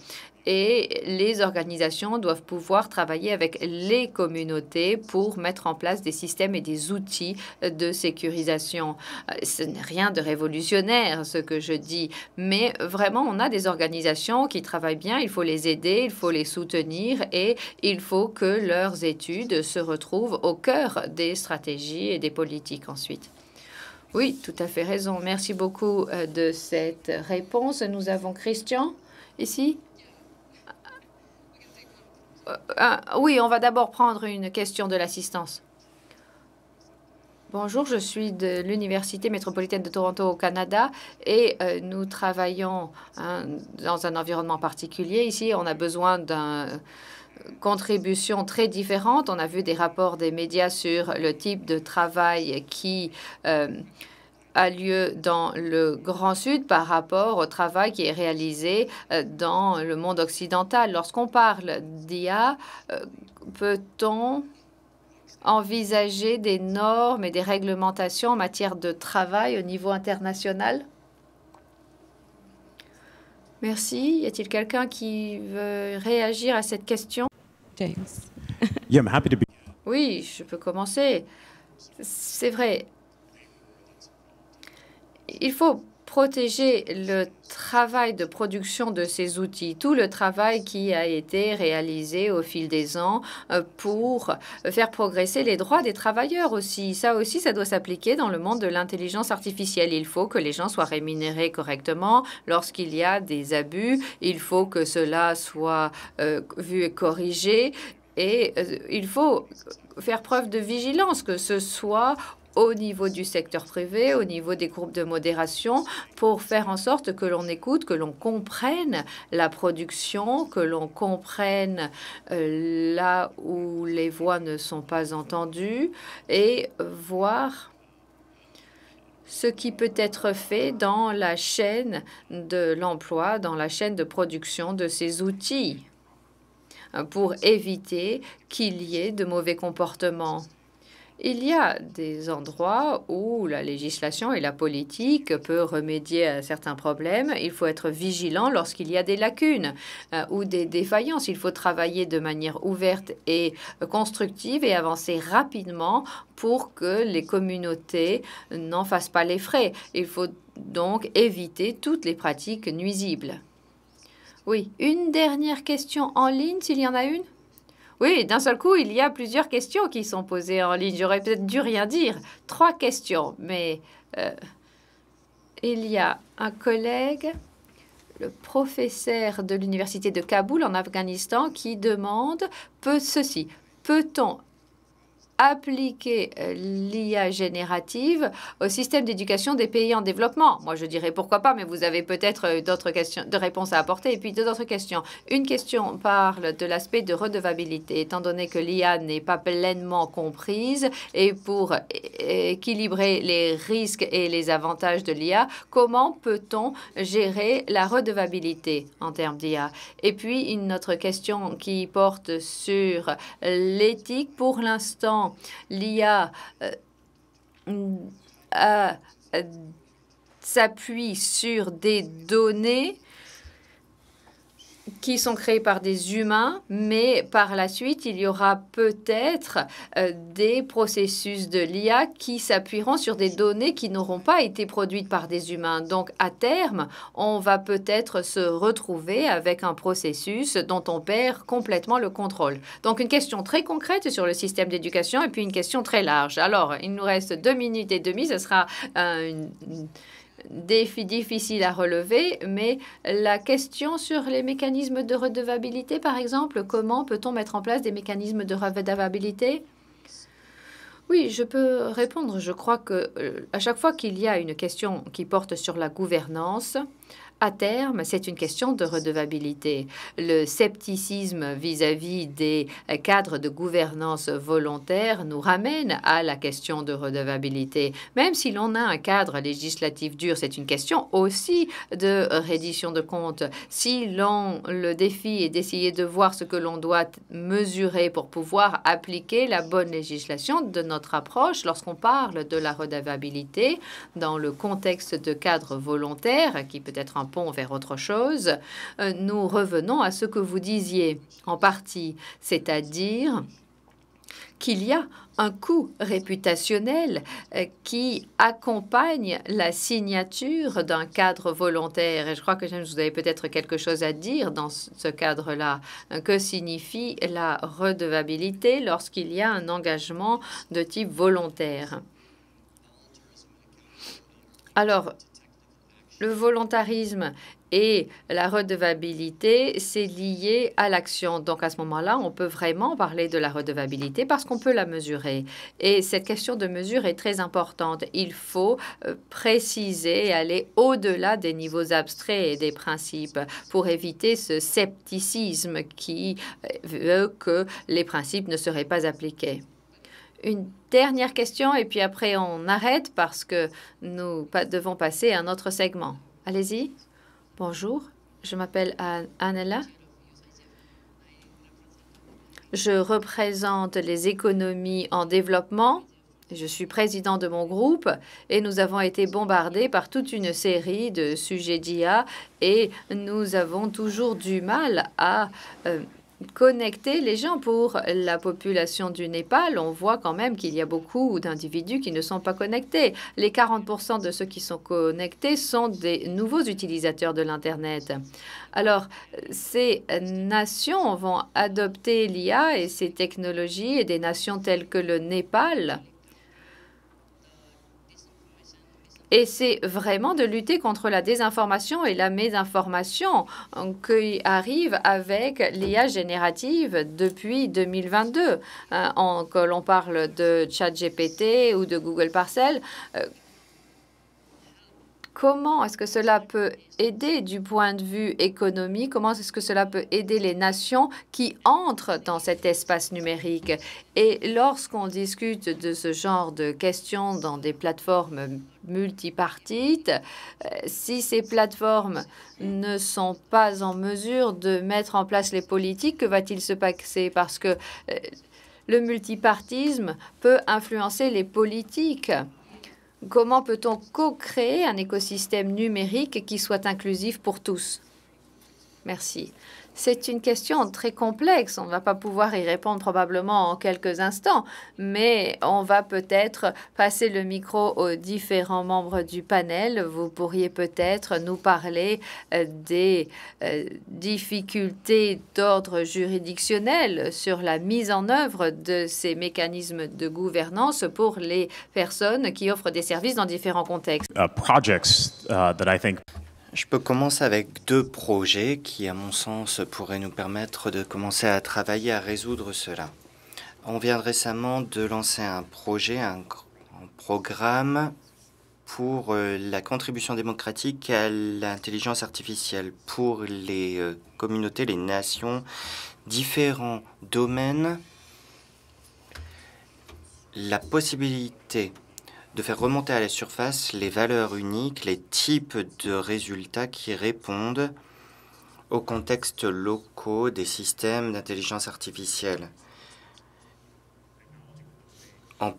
et les organisations doivent pouvoir travailler avec les communautés pour mettre en place des systèmes et des outils de sécurisation. Euh, ce n'est rien de révolutionnaire ce que je dis, mais vraiment on a des organisations qui travaillent bien, il faut les aider, il faut les soutenir et il faut que leurs études se retrouvent au cœur des stratégies et des politiques ensuite. Oui, tout à fait raison. Merci beaucoup euh, de cette réponse. Nous avons Christian ici. Euh, euh, oui, on va d'abord prendre une question de l'assistance. Bonjour, je suis de l'Université métropolitaine de Toronto au Canada et euh, nous travaillons hein, dans un environnement particulier. Ici, on a besoin d'une contribution très différente. On a vu des rapports des médias sur le type de travail qui a lieu dans le Grand Sud par rapport au travail qui est réalisé euh, dans le monde occidental. Lorsqu'on parle d'IA, euh, peut-on envisager des normes et des réglementations en matière de travail au niveau international Merci. Y a-t-il quelqu'un qui veut réagir à cette question oui, je peux commencer. C'est vrai, il faut protéger le travail de production de ces outils, tout le travail qui a été réalisé au fil des ans euh, pour euh, faire progresser les droits des travailleurs aussi. Ça aussi, ça doit s'appliquer dans le monde de l'intelligence artificielle. Il faut que les gens soient rémunérés correctement lorsqu'il y a des abus. Il faut que cela soit euh, vu et corrigé. Et il faut faire preuve de vigilance, que ce soit au niveau du secteur privé, au niveau des groupes de modération, pour faire en sorte que l'on écoute, que l'on comprenne la production, que l'on comprenne euh, là où les voix ne sont pas entendues et voir ce qui peut être fait dans la chaîne de l'emploi, dans la chaîne de production de ces outils hein, pour éviter qu'il y ait de mauvais comportements. Il y a des endroits où la législation et la politique peuvent remédier à certains problèmes. Il faut être vigilant lorsqu'il y a des lacunes euh, ou des défaillances. Il faut travailler de manière ouverte et constructive et avancer rapidement pour que les communautés n'en fassent pas les frais. Il faut donc éviter toutes les pratiques nuisibles. Oui, une dernière question en ligne, s'il y en a une oui, d'un seul coup, il y a plusieurs questions qui sont posées en ligne. J'aurais peut-être dû rien dire. Trois questions, mais euh, il y a un collègue, le professeur de l'université de Kaboul en Afghanistan, qui demande ceci. Peut-on appliquer euh, l'IA générative au système d'éducation des pays en développement Moi, je dirais pourquoi pas, mais vous avez peut-être euh, d'autres questions, de réponses à apporter. Et puis, deux autres questions. Une question parle de l'aspect de redevabilité, étant donné que l'IA n'est pas pleinement comprise et pour équilibrer les risques et les avantages de l'IA, comment peut-on gérer la redevabilité en termes d'IA Et puis, une autre question qui porte sur l'éthique. Pour l'instant, l'IA euh, euh, s'appuie sur des données qui sont créés par des humains, mais par la suite, il y aura peut-être euh, des processus de l'IA qui s'appuieront sur des données qui n'auront pas été produites par des humains. Donc, à terme, on va peut-être se retrouver avec un processus dont on perd complètement le contrôle. Donc, une question très concrète sur le système d'éducation et puis une question très large. Alors, il nous reste deux minutes et demie. Ce sera euh, défi difficile à relever, mais la question sur les mécanismes de redevabilité, par exemple, comment peut-on mettre en place des mécanismes de redevabilité oui, je peux répondre. Je crois que euh, à chaque fois qu'il y a une question qui porte sur la gouvernance, à terme, c'est une question de redevabilité. Le scepticisme vis-à-vis des cadres de gouvernance volontaire nous ramène à la question de redevabilité. Même si l'on a un cadre législatif dur, c'est une question aussi de reddition de comptes. Si l'on le défi est d'essayer de voir ce que l'on doit mesurer pour pouvoir appliquer la bonne législation de notre approche lorsqu'on parle de la redevabilité dans le contexte de cadres volontaires, qui peut être en pont vers autre chose, euh, nous revenons à ce que vous disiez en partie, c'est-à-dire qu'il y a un coût réputationnel euh, qui accompagne la signature d'un cadre volontaire. Et je crois que vous avez peut-être quelque chose à dire dans ce cadre-là. Euh, que signifie la redevabilité lorsqu'il y a un engagement de type volontaire Alors, le volontarisme et la redevabilité, c'est lié à l'action. Donc à ce moment-là, on peut vraiment parler de la redevabilité parce qu'on peut la mesurer. Et cette question de mesure est très importante. Il faut euh, préciser et aller au-delà des niveaux abstraits et des principes pour éviter ce scepticisme qui euh, veut que les principes ne seraient pas appliqués. Une dernière question et puis après on arrête parce que nous devons passer à un autre segment. Allez-y. Bonjour, je m'appelle Anela. Je représente les économies en développement. Je suis président de mon groupe et nous avons été bombardés par toute une série de sujets d'IA et nous avons toujours du mal à euh, connecter les gens. Pour la population du Népal, on voit quand même qu'il y a beaucoup d'individus qui ne sont pas connectés. Les 40% de ceux qui sont connectés sont des nouveaux utilisateurs de l'Internet. Alors, ces nations vont adopter l'IA et ces technologies et des nations telles que le Népal Et c'est vraiment de lutter contre la désinformation et la mésinformation qui arrive avec l'IA générative depuis 2022. Quand hein, en, que l'on parle de ChatGPT ou de Google Parcel, euh, Comment est-ce que cela peut aider du point de vue économique Comment est-ce que cela peut aider les nations qui entrent dans cet espace numérique Et lorsqu'on discute de ce genre de questions dans des plateformes multipartites, euh, si ces plateformes ne sont pas en mesure de mettre en place les politiques, que va-t-il se passer Parce que euh, le multipartisme peut influencer les politiques. Comment peut-on co-créer un écosystème numérique qui soit inclusif pour tous Merci. C'est une question très complexe. On ne va pas pouvoir y répondre probablement en quelques instants, mais on va peut-être passer le micro aux différents membres du panel. Vous pourriez peut-être nous parler euh, des euh, difficultés d'ordre juridictionnel sur la mise en œuvre de ces mécanismes de gouvernance pour les personnes qui offrent des services dans différents contextes. Uh, projects, uh, that I je peux commencer avec deux projets qui, à mon sens, pourraient nous permettre de commencer à travailler à résoudre cela. On vient récemment de lancer un projet, un, programme pour euh, la contribution démocratique à l'intelligence artificielle, pour les euh, communautés, les nations, différents domaines, la possibilité de faire remonter à la surface les valeurs uniques, les types de résultats qui répondent aux contextes locaux des systèmes d'intelligence artificielle, en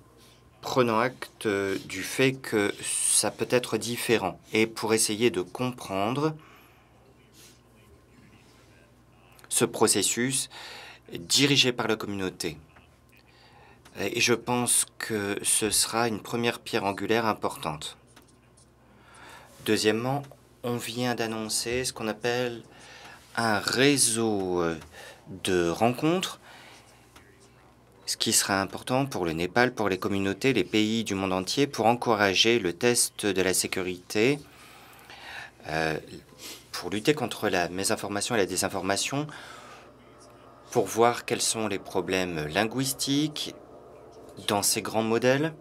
prenant acte du fait que ça peut être différent, et pour essayer de comprendre ce processus dirigé par la communauté. Euh, et je pense que ce sera une première pierre angulaire importante. Deuxièmement, on vient d'annoncer ce qu'on appelle un réseau euh, de rencontres, ce qui sera important pour le Népal, pour les communautés, les pays du monde entier, pour encourager le test de la sécurité, euh, pour lutter contre la mésinformation et la désinformation, pour voir quels sont les problèmes linguistiques dans ces grands modèles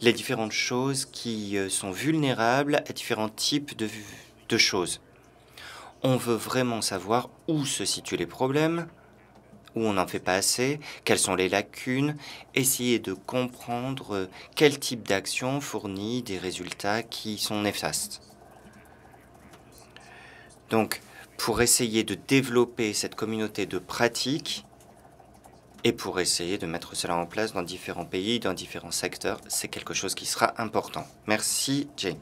les différentes choses qui euh, sont vulnérables à différents types de, choses. On veut vraiment savoir où se situent les problèmes, où on n'en fait pas assez, quelles sont les lacunes, essayer de comprendre euh, quel type d'action fournit des résultats qui sont néfastes. Donc, pour essayer de développer cette communauté de pratiques, et pour essayer de mettre cela en place dans différents pays, dans différents secteurs. C'est quelque chose qui sera important. Merci James.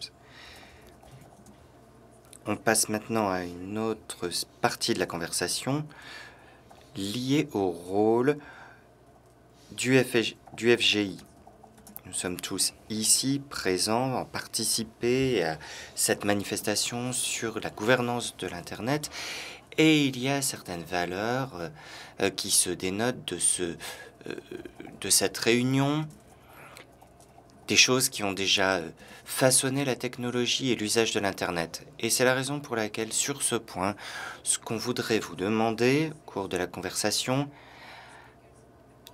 On passe maintenant à une autre partie de la conversation liée au rôle du, FGI. Nous sommes tous ici présents, en participer à cette manifestation sur la gouvernance de l'Internet. Et il y a certaines valeurs euh, euh, qui se dénotent de, euh, de cette réunion, des choses qui ont déjà euh, façonné la technologie et l'usage de l'Internet. Et c'est la raison pour laquelle, sur ce point, ce qu'on voudrait vous demander au cours de la conversation,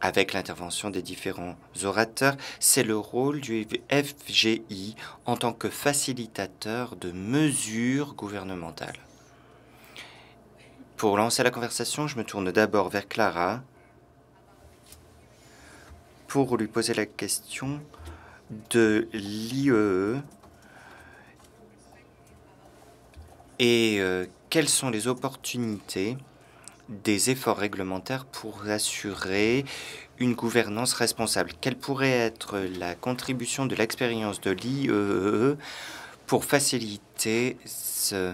avec l'intervention des différents orateurs, c'est le rôle du FGI en tant que facilitateur de mesures gouvernementales. Pour lancer la conversation, je me tourne d'abord vers Clara pour lui poser la question de l'IEE et euh, quelles sont les opportunités des efforts réglementaires pour assurer une gouvernance responsable Quelle pourrait être la contribution de l'expérience de l'IEE pour faciliter ce,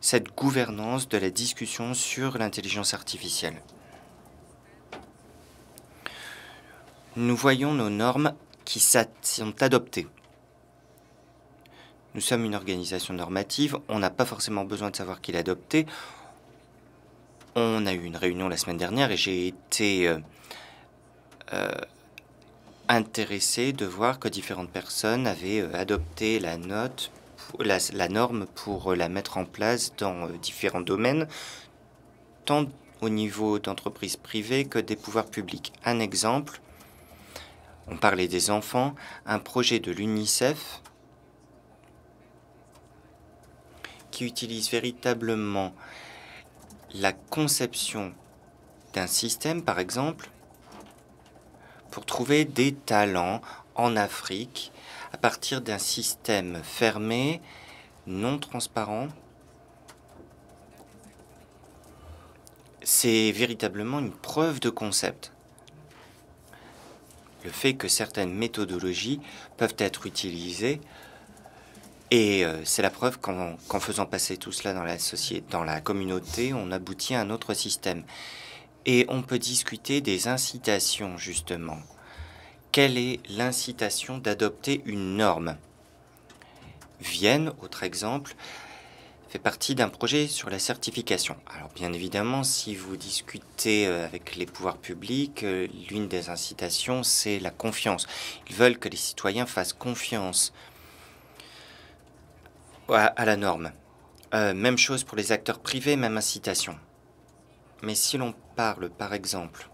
cette gouvernance de la discussion sur l'intelligence artificielle. Nous voyons nos normes qui sont adoptées. Nous sommes une organisation normative, on n'a pas forcément besoin de savoir qui l'a adopté. On a eu une réunion la semaine dernière et j'ai été euh, euh, intéressé de voir que différentes personnes avaient euh, adopté la note la, norme pour euh, la mettre en place dans euh, différents domaines, tant au niveau d'entreprises privées que des pouvoirs publics. Un exemple, on parlait des enfants, un projet de l'UNICEF qui utilise véritablement la conception d'un système, par exemple, pour trouver des talents en Afrique à partir d'un système fermé, non transparent. C'est véritablement une preuve de concept. Le fait que certaines méthodologies peuvent être utilisées, et euh, c'est la preuve qu'en faisant passer tout cela dans la, société, dans la communauté, on aboutit à un autre système. Et on peut discuter des incitations, justement quelle est l'incitation d'adopter une norme Vienne, autre exemple, fait partie d'un projet sur la certification. Alors bien évidemment, si vous discutez euh, avec les pouvoirs publics, euh, l'une des incitations, c'est la confiance. Ils veulent que les citoyens fassent confiance à, la norme. Euh, même chose pour les acteurs privés, même incitation. Mais si l'on parle par exemple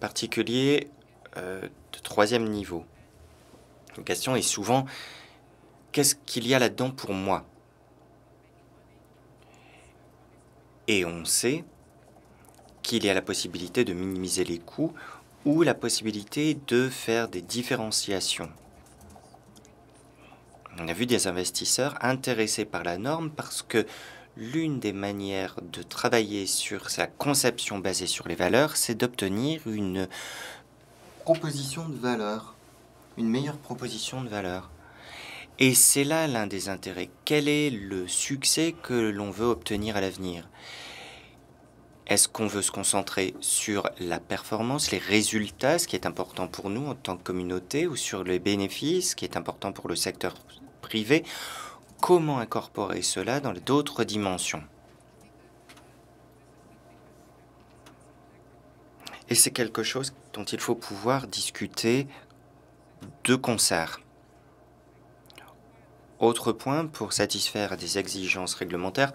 particulier euh, de troisième niveau. La question est souvent, qu'est-ce qu'il y a là-dedans pour moi Et on sait qu'il y a la possibilité de minimiser les coûts ou la possibilité de faire des différenciations. On a vu des investisseurs intéressés par la norme parce que L'une des manières de travailler sur sa conception basée sur les valeurs, c'est d'obtenir une proposition de valeur, une meilleure proposition de valeur. Et c'est là l'un des intérêts. Quel est le succès que l'on veut obtenir à l'avenir Est-ce qu'on veut se concentrer sur la performance, les résultats, ce qui est important pour nous en tant que communauté, ou sur les bénéfices, ce qui est important pour le secteur privé comment incorporer cela dans d'autres dimensions. Et c'est quelque chose dont il faut pouvoir discuter de concert. Autre point, pour satisfaire des exigences réglementaires,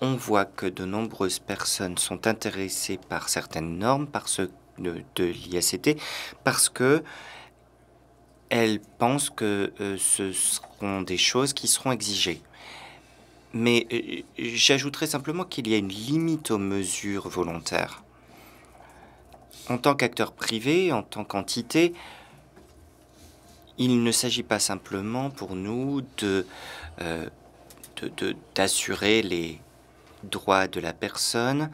on voit que de nombreuses personnes sont intéressées par certaines normes par de, de l'IACT parce que elle pense que euh, ce seront des choses qui seront exigées. Mais j'ajouterai euh, j'ajouterais simplement qu'il y a une limite aux mesures volontaires. En tant qu'acteur privé, en tant qu'entité, il ne s'agit pas simplement pour nous de euh, d'assurer les droits de la personne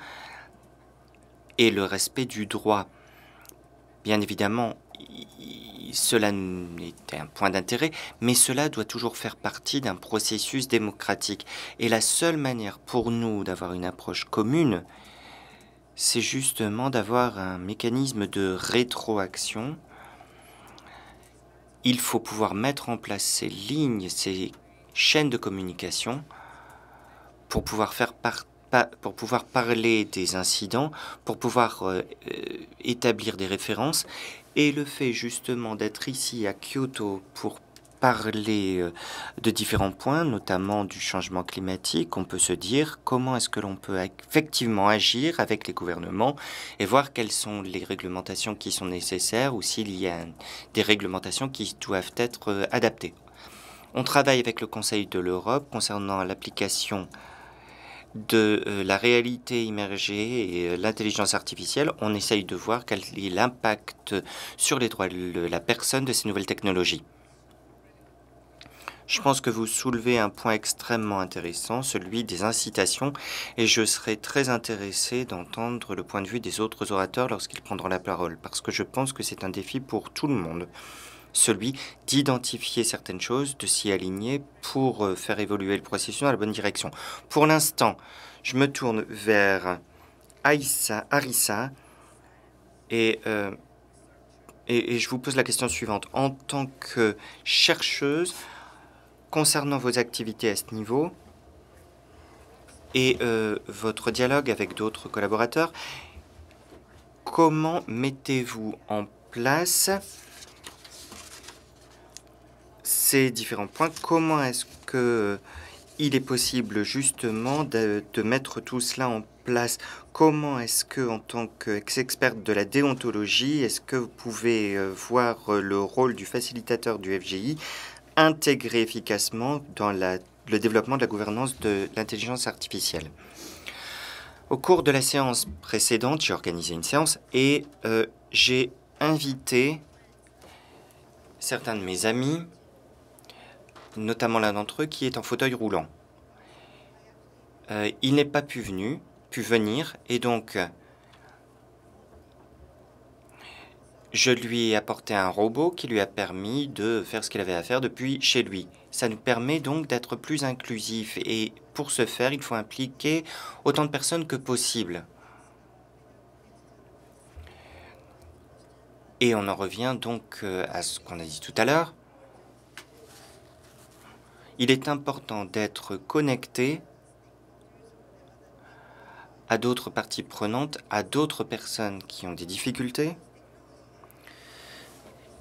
et le respect du droit. Bien évidemment, cela est un point d'intérêt, mais cela doit toujours faire partie d'un processus démocratique. Et la seule manière pour nous d'avoir une approche commune, c'est justement d'avoir un mécanisme de rétroaction. Il faut pouvoir mettre en place ces lignes, ces chaînes de communication pour pouvoir faire pour pouvoir parler des incidents, pour pouvoir euh, euh, établir des références et le fait justement d'être ici à Kyoto pour parler euh, de différents points, notamment du changement climatique, on peut se dire comment est-ce que l'on peut effectivement agir avec les gouvernements et voir quelles sont les réglementations qui sont nécessaires ou s'il y a des réglementations qui doivent être euh, adaptées. On travaille avec le Conseil de l'Europe concernant l'application de euh, la réalité immergée et euh, l'intelligence artificielle, on essaye de voir quel est l'impact sur les droits de la personne de ces nouvelles technologies. Je pense que vous soulevez un point extrêmement intéressant, celui des incitations, et je serai très intéressé d'entendre le point de vue des autres orateurs lorsqu'ils prendront la parole, parce que je pense que c'est un défi pour tout le monde celui d'identifier certaines choses, de s'y aligner pour euh, faire évoluer le processus dans la bonne direction. Pour l'instant, je me tourne vers Aïssa, Arissa euh, et, et, je vous pose la question suivante. En tant que chercheuse, concernant vos activités à ce niveau et euh, votre dialogue avec d'autres collaborateurs, comment mettez-vous en place ces différents points, comment est-ce que euh, il est possible justement de, mettre tout cela en place Comment est-ce que, en tant qu'experte de la déontologie, est-ce que vous pouvez euh, voir euh, le rôle du facilitateur du FGI intégré efficacement dans le développement de la gouvernance de l'intelligence artificielle Au cours de la séance précédente, j'ai organisé une séance et j'ai invité certains de mes amis notamment l'un d'entre eux qui est en fauteuil roulant. Euh, il n'est pas pu, pu venir et donc je lui ai apporté un robot qui lui a permis de faire ce qu'il avait à faire depuis chez lui. Ça nous permet donc d'être plus inclusif et pour ce faire, il faut impliquer autant de personnes que possible. Et on en revient donc euh, à ce qu'on a dit tout à l'heure il est important d'être connecté à d'autres parties prenantes, à d'autres personnes qui ont des difficultés.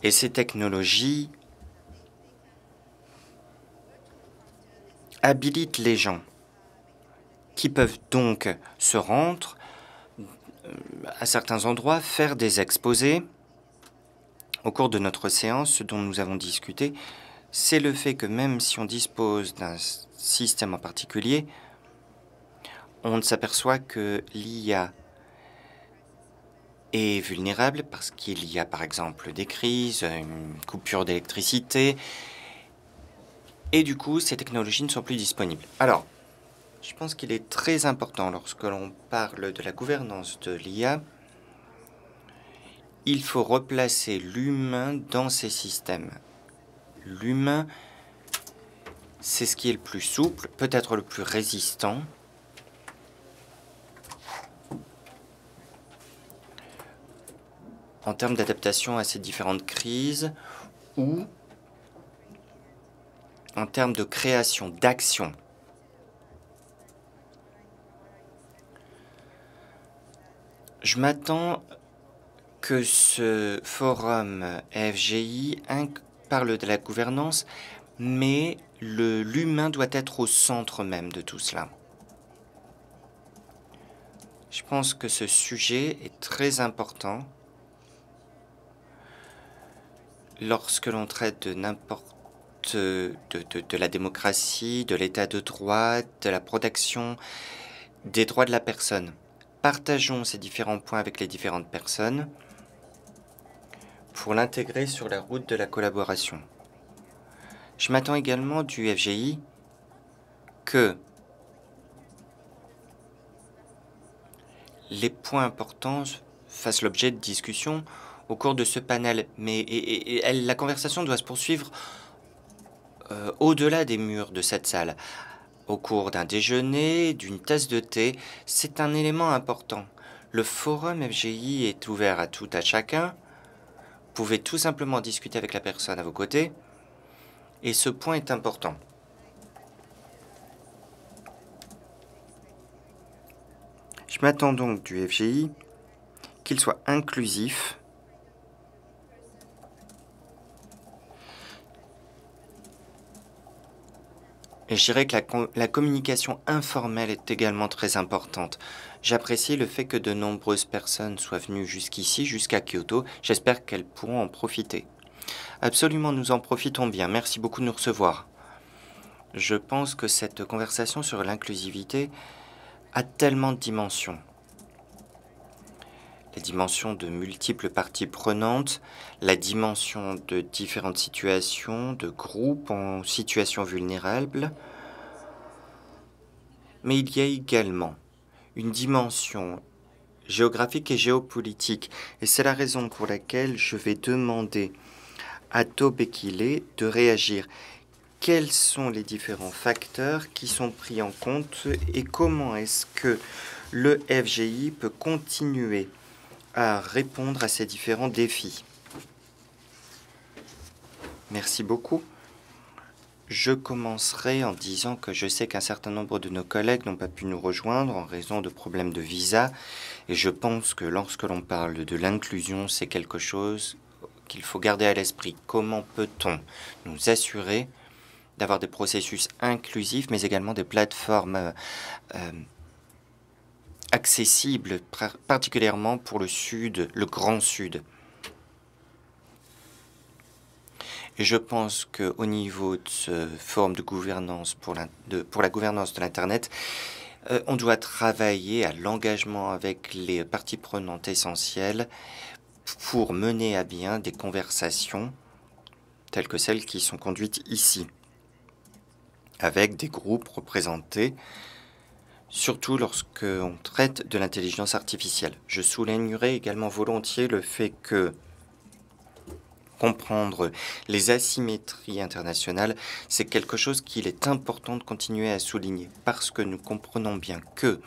Et ces technologies habilitent les gens qui peuvent donc se rendre euh, à certains endroits, faire des exposés. Au cours de notre séance, dont nous avons discuté, c'est le fait que même si on dispose d'un système en particulier, on ne s'aperçoit que l'IA est vulnérable parce qu'il y a par exemple des crises, une coupure d'électricité, et du coup ces technologies ne sont plus disponibles. Alors, je pense qu'il est très important lorsque l'on parle de la gouvernance de l'IA, il faut replacer l'humain dans ces systèmes l'humain, c'est ce qui est le plus souple, peut-être le plus résistant. En termes d'adaptation à ces différentes crises, ou en termes de création, d'action. Je m'attends que ce forum FGI parle de la gouvernance, mais l'humain doit être au centre même de tout cela. Je pense que ce sujet est très important lorsque l'on traite de n'importe de, de, la démocratie, de l'état de droit, de la protection des droits de la personne. Partageons ces différents points avec les différentes personnes pour l'intégrer sur la route de la collaboration. Je m'attends également du FGI que les points importants fassent l'objet de discussions au cours de ce panel. Mais la conversation doit se poursuivre euh, au-delà des murs de cette salle. Au cours d'un déjeuner, d'une tasse de thé, c'est un élément important. Le forum FGI est ouvert à tout à chacun, vous pouvez tout simplement discuter avec la personne à vos côtés. Et ce point est important. Je m'attends donc du FGI qu'il soit inclusif Et je dirais que la, communication informelle est également très importante. J'apprécie le fait que de nombreuses personnes soient venues jusqu'ici, jusqu'à Kyoto. J'espère qu'elles pourront en profiter. Absolument, nous en profitons bien. Merci beaucoup de nous recevoir. Je pense que cette conversation sur l'inclusivité a tellement de dimensions. La dimension de multiples parties prenantes, la dimension de différentes situations, de groupes en situation vulnérable, mais il y a également une dimension géographique et géopolitique. Et c'est la raison pour laquelle je vais demander à Tobekile de réagir. Quels sont les différents facteurs qui sont pris en compte et comment est-ce que le FGI peut continuer à répondre à ces différents défis Merci beaucoup. Je commencerai en disant que je sais qu'un certain nombre de nos collègues n'ont pas pu nous rejoindre en raison de problèmes de visa et je pense que lorsque l'on parle de l'inclusion, c'est quelque chose qu'il faut garder à l'esprit. Comment peut-on nous assurer d'avoir des processus inclusifs mais également des plateformes euh, euh, accessibles particulièrement pour le Sud, le Grand Sud Et je pense qu'au niveau de ce forme de gouvernance pour la, pour la gouvernance de l'Internet, euh, on doit travailler à l'engagement avec les parties prenantes essentielles pour mener à bien des conversations telles que celles qui sont conduites ici, avec des groupes représentés, surtout lorsqu'on traite de l'intelligence artificielle. Je soulignerai également volontiers le fait que comprendre les asymétries internationales, c'est quelque chose qu'il est important de continuer à souligner parce que nous comprenons bien que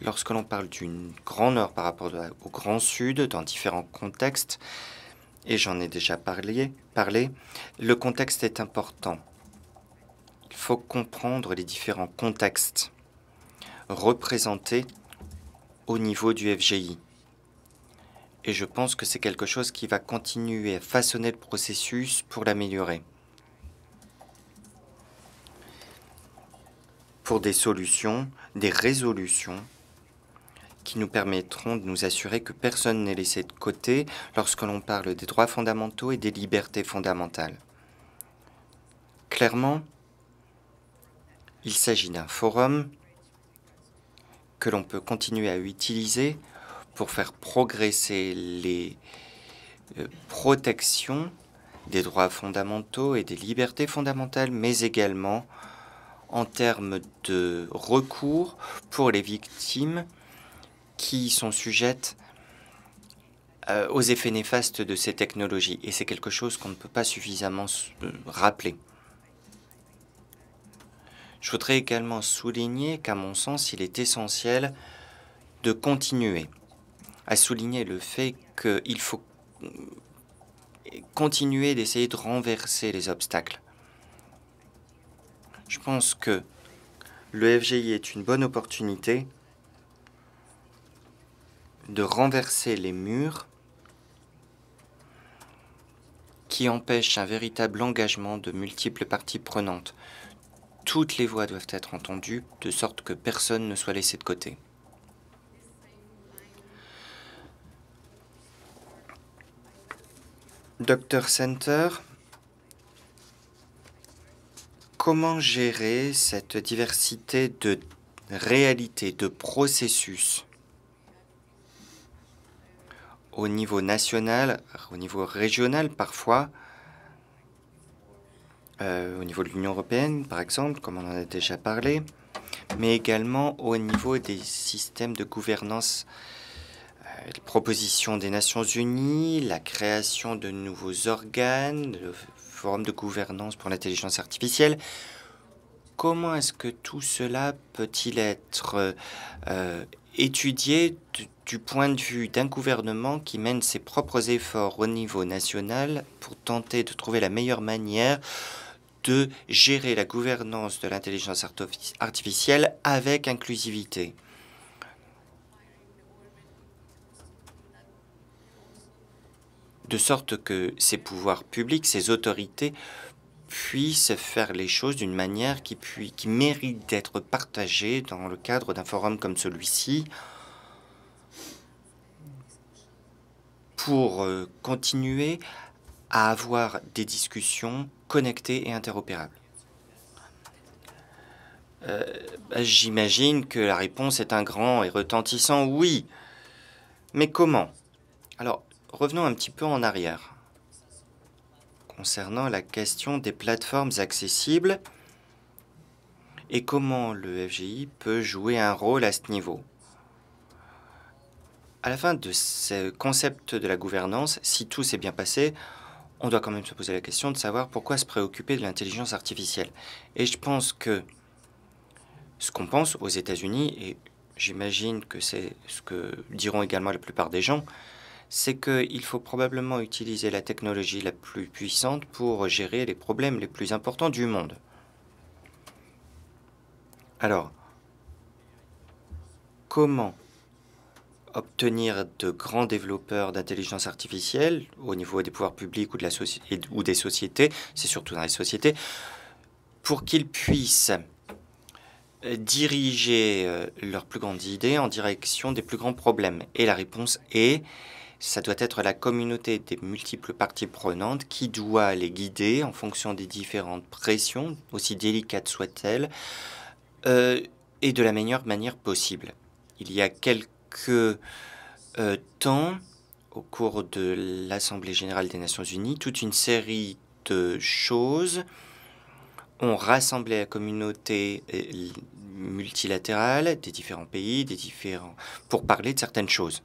lorsque l'on parle d'une grand nord par rapport au grand sud dans différents contextes, et j'en ai déjà parlé, parlé, le contexte est important. Il faut comprendre les différents contextes représentés au niveau du FGI. Et je pense que c'est quelque chose qui va continuer à façonner le processus pour l'améliorer. Pour des solutions, des résolutions qui nous permettront de nous assurer que personne n'est laissé de côté lorsque l'on parle des droits fondamentaux et des libertés fondamentales. Clairement, il s'agit d'un forum que l'on peut continuer à utiliser pour faire progresser les euh, protections des droits fondamentaux et des libertés fondamentales, mais également en termes de recours pour les victimes qui sont sujettes euh, aux effets néfastes de ces technologies. Et c'est quelque chose qu'on ne peut pas suffisamment euh, rappeler. Je voudrais également souligner qu'à mon sens, il est essentiel de continuer à souligner le fait qu'il faut continuer d'essayer de renverser les obstacles. Je pense que le FGI est une bonne opportunité de renverser les murs qui empêchent un véritable engagement de multiples parties prenantes. Toutes les voix doivent être entendues, de sorte que personne ne soit laissé de côté. Docteur Center, comment gérer cette diversité de réalités, de processus au niveau national, au niveau régional parfois, euh, au niveau de l'Union européenne par exemple, comme on en a déjà parlé, mais également au niveau des systèmes de gouvernance les propositions des Nations Unies, la création de nouveaux organes, le forum de gouvernance pour l'intelligence artificielle. Comment est-ce que tout cela peut-il être euh, étudié du point de vue d'un gouvernement qui mène ses propres efforts au niveau national pour tenter de trouver la meilleure manière de gérer la gouvernance de l'intelligence artificielle avec inclusivité de sorte que ces pouvoirs publics, ces autorités puissent faire les choses d'une manière qui, qui mérite d'être partagée dans le cadre d'un forum comme celui-ci pour euh, continuer à avoir des discussions connectées et interopérables. Euh, bah, j'imagine que la réponse est un grand et retentissant oui. Mais comment Alors, Revenons un petit peu en arrière. Concernant la question des plateformes accessibles et comment le FGI peut jouer un rôle à ce niveau. À la fin de ce concept de la gouvernance, si tout s'est bien passé, on doit quand même se poser la question de savoir pourquoi se préoccuper de l'intelligence artificielle. Et je pense que ce qu'on pense aux États-Unis, et j'imagine que c'est ce que diront également la plupart des gens, c'est qu'il faut probablement utiliser la technologie la plus puissante pour gérer les problèmes les plus importants du monde. Alors, comment obtenir de grands développeurs d'intelligence artificielle au niveau des pouvoirs publics ou, de la ou des sociétés, c'est surtout dans les sociétés, pour qu'ils puissent euh, diriger euh, leurs plus grandes idées en direction des plus grands problèmes Et la réponse est ça doit être la communauté des multiples parties prenantes qui doit les guider en fonction des différentes pressions, aussi délicates soient-elles, euh, et de la meilleure manière possible. Il y a quelques euh, temps, au cours de l'Assemblée générale des Nations unies, toute une série de choses ont rassemblé la communauté euh, multilatérale des différents pays, des différents, pour parler de certaines choses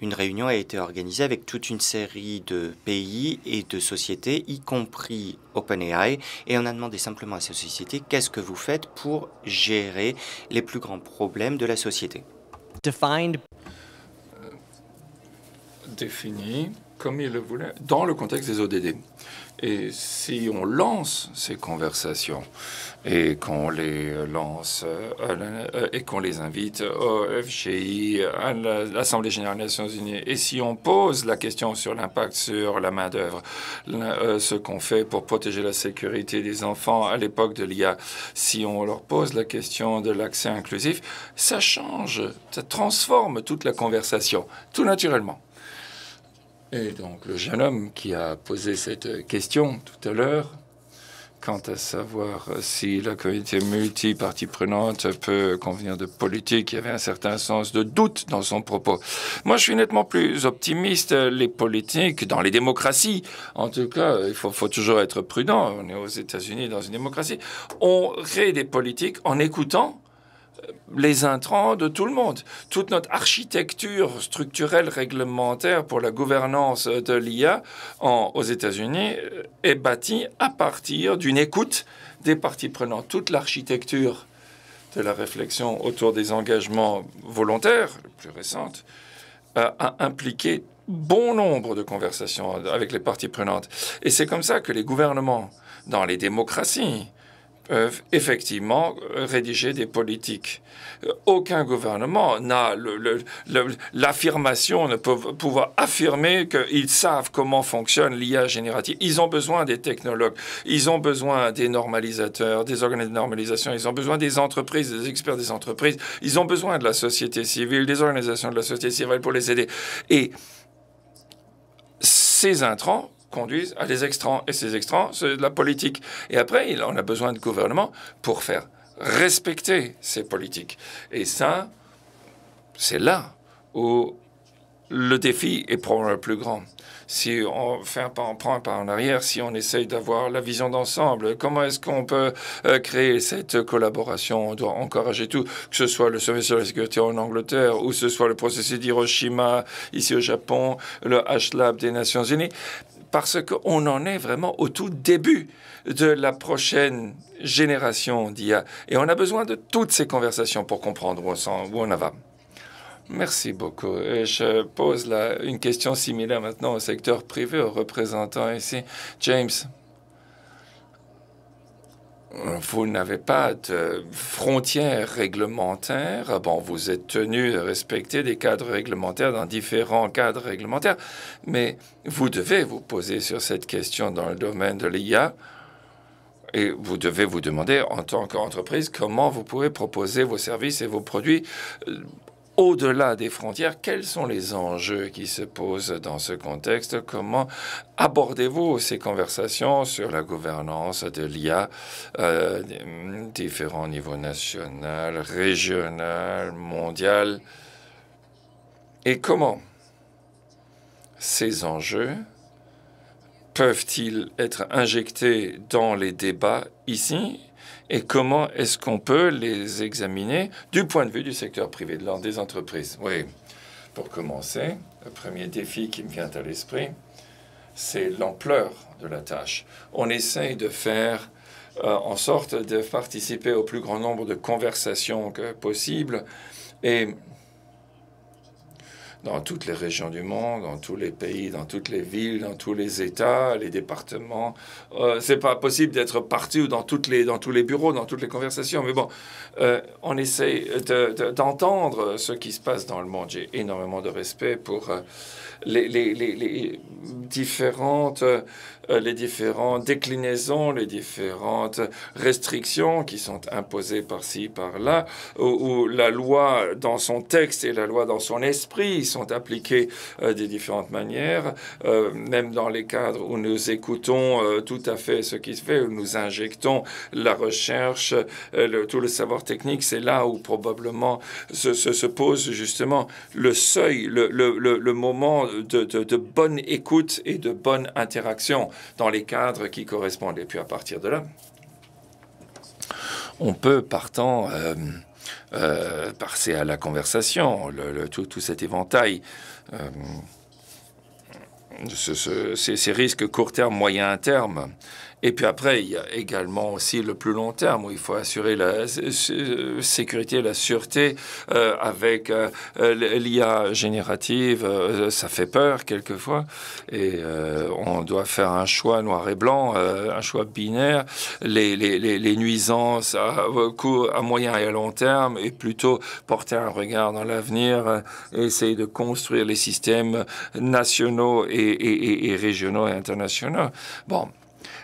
une réunion a été organisée avec toute une série de pays et de sociétés, y compris OpenAI, et on a demandé simplement à ces sociétés qu'est-ce que vous faites pour gérer les plus grands problèmes de la société. Defined. Euh, comme il le voulait, dans le contexte des ODD. Et si on lance ces conversations et qu'on les lance euh, euh, et qu'on les invite au FGI, à l'Assemblée générale des Nations Unies, et si on pose la question sur l'impact sur la main-d'œuvre, euh, ce qu'on fait pour protéger la sécurité des enfants à l'époque de l'IA, si on leur pose la question de l'accès inclusif, ça change, ça transforme toute la conversation, tout naturellement. Et donc le jeune homme qui a posé cette question tout à l'heure, quant à savoir si la communauté multipartie prenante peut convenir de politique, il y avait un certain sens de doute dans son propos. Moi, je suis nettement plus optimiste. Les politiques, dans les démocraties, en tout cas, il faut, faut toujours être prudent. On est aux États-Unis dans une démocratie. On crée des politiques en écoutant les intrants de tout le monde. Toute notre architecture structurelle réglementaire pour la gouvernance de l'IA aux États-Unis euh, est bâtie à partir d'une écoute des parties prenantes. Toute l'architecture de la réflexion autour des engagements volontaires, les plus récente, euh, a impliqué bon nombre de conversations avec les parties prenantes. Et c'est comme ça que les gouvernements, dans les démocraties, effectivement rédiger des politiques. Euh, aucun gouvernement n'a l'affirmation, ne peut pouvoir affirmer qu'ils savent comment fonctionne l'IA générative. Ils ont besoin des technologues, ils ont besoin des normalisateurs, des organismes de normalisation, ils ont besoin des entreprises, des experts des entreprises, ils ont besoin de la société civile, des organisations de la société civile pour les aider. Et ces intrants conduisent à des extrants. Et ces extrants, c'est de la politique. Et après, on a besoin de gouvernement pour faire respecter ces politiques. Et ça, c'est là où le défi est probablement le plus grand. Si on fait pas prend un pas en arrière, si on essaye d'avoir la vision d'ensemble, comment est-ce qu'on peut euh, créer cette collaboration On doit encourager tout, que ce soit le service de la sécurité en Angleterre, ou que ce soit le processus d'Hiroshima ici au Japon, le H-Lab des Nations Unies parce qu'on en est vraiment au tout début de la prochaine génération d'IA. Et on a besoin de toutes ces conversations pour comprendre où on, en va. Merci beaucoup. Et je pose une question similaire maintenant au secteur privé, aux représentants ici, James vous n'avez pas de frontières réglementaires. Bon, vous êtes tenu de respecter des cadres réglementaires dans différents cadres réglementaires, mais vous devez vous poser sur cette question dans le domaine de l'IA et vous devez vous demander en tant qu'entreprise comment vous pouvez proposer vos services et vos produits euh, au-delà des frontières, quels sont les enjeux qui se posent dans ce contexte Comment abordez-vous ces conversations sur la gouvernance de l'IA, euh, différents niveaux national, régional, mondial Et comment ces enjeux peuvent-ils être injectés dans les débats ici et comment est-ce qu'on peut les examiner du point de vue du secteur privé, de l'ordre des entreprises. Oui, pour commencer, le premier défi qui me vient à l'esprit, c'est l'ampleur de la tâche. On essaye de faire euh, en sorte de participer au plus grand nombre de conversations que possible et dans toutes les régions du monde, dans tous les pays, dans toutes les villes, dans tous les États, les départements. Euh, c'est pas possible d'être parti ou dans, toutes les, dans tous les bureaux, dans toutes les conversations. Mais bon, euh, on essaie d'entendre ce qui se passe dans le monde. J'ai énormément de respect pour euh, les, les, différentes euh, euh, les différentes déclinaisons, les différentes restrictions qui sont imposées par-ci, par-là, où, la loi dans son texte et la loi dans son esprit sont appliquées euh, des différentes manières, euh, même dans les cadres où nous écoutons euh, tout à fait ce qui se fait, où nous injectons la recherche, tout le savoir technique, c'est là où probablement se, se, se, pose justement le seuil, le, le, le moment de, de bonne écoute et de bonne interaction dans les cadres qui correspondent. Et puis à partir de là, on peut, partant, euh, euh, passer à la conversation, tout, cet éventail. Euh, ces, risques court terme, moyen terme, et puis après, il y a également aussi le plus long terme où il faut assurer la sécurité, la sûreté euh, avec euh, l'IA générative. Euh, ça fait peur quelquefois et on doit faire un choix noir et blanc, un choix binaire. Les, les, les, nuisances à, à, moyen et à long terme et plutôt porter un regard dans l'avenir et essayer de construire les systèmes nationaux et, et, et, et régionaux et internationaux. Bon,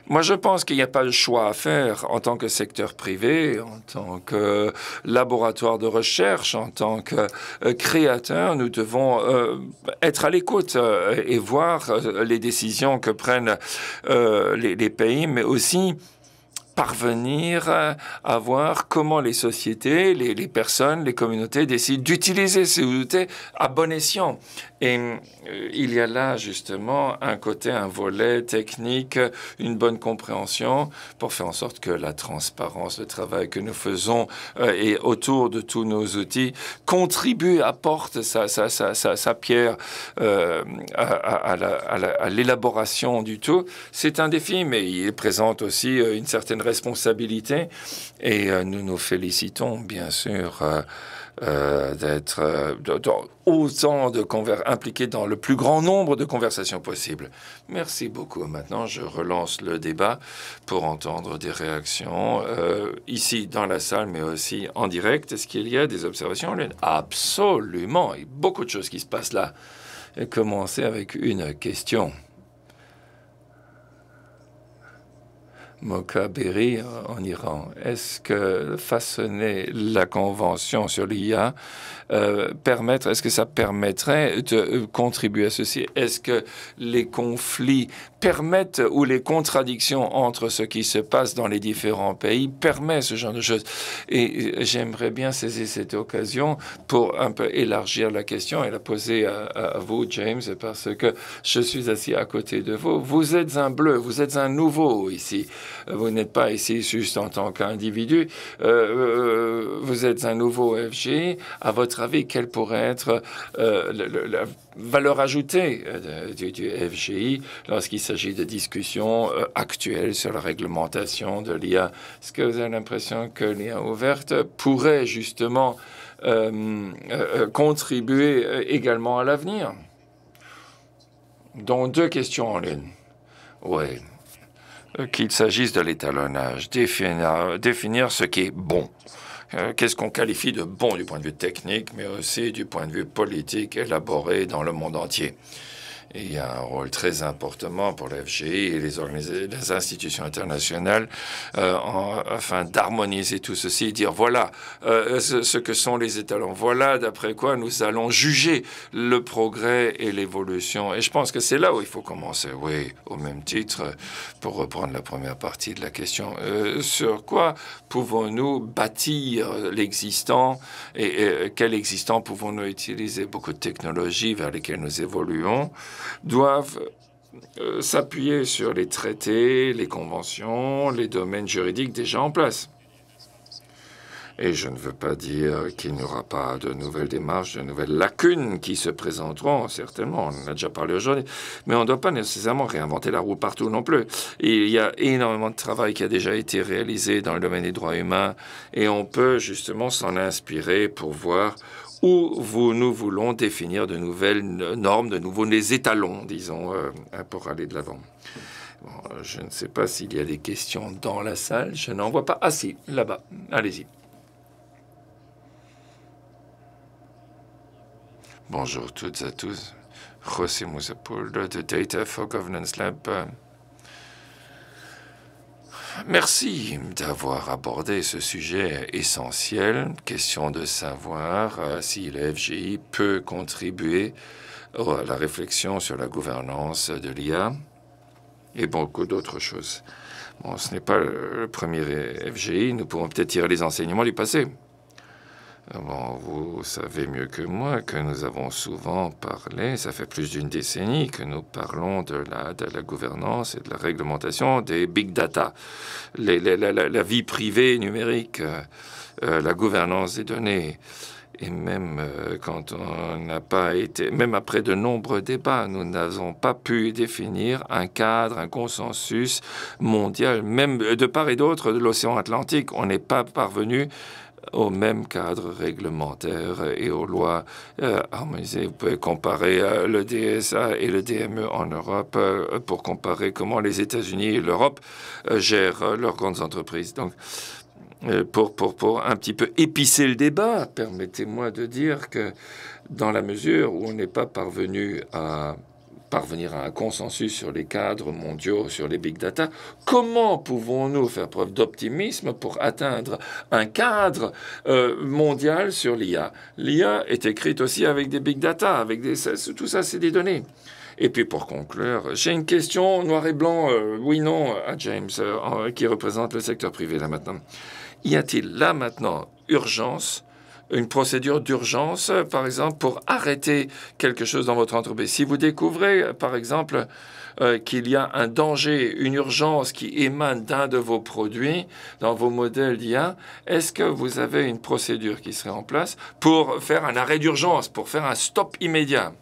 moi, je pense qu'il n'y a pas le choix à faire en tant que secteur privé, en tant que laboratoire de recherche, en tant que euh, créateur. Nous devons euh, être à l'écoute euh, et voir les décisions que prennent les, pays, mais aussi parvenir à voir comment les sociétés, les, personnes, les communautés décident d'utiliser ces outils à bon escient. Et euh, il y a là justement un côté, un volet technique, une bonne compréhension pour faire en sorte que la transparence, le travail que nous faisons euh, et autour de tous nos outils contribue, apporte sa, sa, pierre euh, à, à l'élaboration du tout. C'est un défi, mais il présente aussi une certaine responsabilité et euh, nous nous félicitons bien sûr euh, euh, d'être autant de impliqués dans le plus grand nombre de conversations possibles. Merci beaucoup. Maintenant, je relance le débat pour entendre des réactions ici dans la salle, mais aussi en direct. Est-ce qu'il y a des observations Absolument. Il y a beaucoup de choses qui se passent là. Et commencer avec une question. Berry, euh, en Iran. Est-ce que façonner la convention sur l'IA euh, permettre, est-ce que ça permettrait de contribuer à ceci Est-ce que les conflits permettent ou les contradictions entre ce qui se passe dans les différents pays permet ce genre de choses. Et j'aimerais bien saisir cette occasion pour un peu élargir la question et la poser à, vous, James, parce que je suis assis à côté de vous. Vous êtes un bleu, vous êtes un nouveau ici. Vous n'êtes pas ici juste en tant qu'individu. Euh, euh, vous êtes un nouveau FG. À votre avis, quelle pourrait être euh, la valeur ajoutée euh, du, FGI lorsqu'il s'agit de discussions euh, actuelles sur la réglementation de l'IA. Est-ce que vous avez l'impression que l'IA ouverte pourrait justement euh, contribuer également à l'avenir Donc deux questions en ligne. Oui. Qu'il s'agisse de l'étalonnage, définir ce qui est bon euh, qu'est-ce qu'on qualifie de bon du point de vue technique, mais aussi du point de vue politique élaboré dans le monde entier il y a un rôle très important pour l'FGI et les, institutions internationales euh, afin d'harmoniser tout ceci et dire voilà euh, ce, que sont les étalons, voilà d'après quoi nous allons juger le progrès et l'évolution. Et je pense que c'est là où il faut commencer. Oui, au même titre, pour reprendre la première partie de la question, euh, sur quoi pouvons-nous bâtir l'existant et quel existant pouvons-nous utiliser Beaucoup de technologies vers lesquelles nous évoluons doivent euh, s'appuyer sur les traités, les conventions, les domaines juridiques déjà en place. Et je ne veux pas dire qu'il n'y aura pas de nouvelles démarches, de nouvelles lacunes qui se présenteront, certainement, on en a déjà parlé aujourd'hui, mais on ne doit pas nécessairement réinventer la roue partout non plus. il y a énormément de travail qui a déjà été réalisé dans le domaine des droits humains et on peut justement s'en inspirer pour voir où nous voulons définir de nouvelles normes, de nouveaux les étalons, disons, euh, pour aller de l'avant. je ne sais pas s'il y a des questions dans la salle. Je n'en vois pas. Ah si, là-bas. Allez-y. Bonjour toutes et à tous. José Poul de Data for Governance Lab. Merci d'avoir abordé ce sujet essentiel, question de savoir euh, si l'FGI peut contribuer euh, à la réflexion sur la gouvernance de l'IA et beaucoup d'autres choses. Bon, ce n'est pas le premier FGI, nous pourrons peut-être tirer les enseignements du passé vous savez mieux que moi que nous avons souvent parlé, ça fait plus d'une décennie que nous parlons de la, de la gouvernance et de la réglementation des big data, la, vie privée numérique, euh, euh, la gouvernance des données. Et même euh, quand on n'a pas été, même après de nombreux débats, nous n'avons pas pu définir un cadre, un consensus mondial, même de part et d'autre de l'océan Atlantique. On n'est pas parvenu au même cadre réglementaire et aux lois euh, harmonisées. Vous pouvez comparer euh, le DSA et le DME en Europe euh, pour comparer comment les États-Unis et l'Europe gèrent leurs grandes entreprises. Donc, pour, pour, pour un petit peu épicer le débat, permettez-moi de dire que dans la mesure où on n'est pas parvenu à parvenir à un consensus sur les cadres mondiaux, sur les big data. Comment pouvons-nous faire preuve d'optimisme pour atteindre un cadre euh, mondial sur l'IA L'IA est écrite aussi avec des big data, avec des, tout ça, c'est des données. Et puis pour conclure, j'ai une question noir et blanc, euh, oui, non, à James, euh, qui représente le secteur privé là maintenant. Y a-t-il là maintenant urgence une procédure d'urgence, par exemple, pour arrêter quelque chose dans votre entreprise. Si vous découvrez, par exemple, euh, qu'il y a un danger, une urgence qui émane d'un de vos produits dans vos modèles d'IA, est-ce que vous avez une procédure qui serait en place pour faire un arrêt d'urgence, pour faire un stop immédiat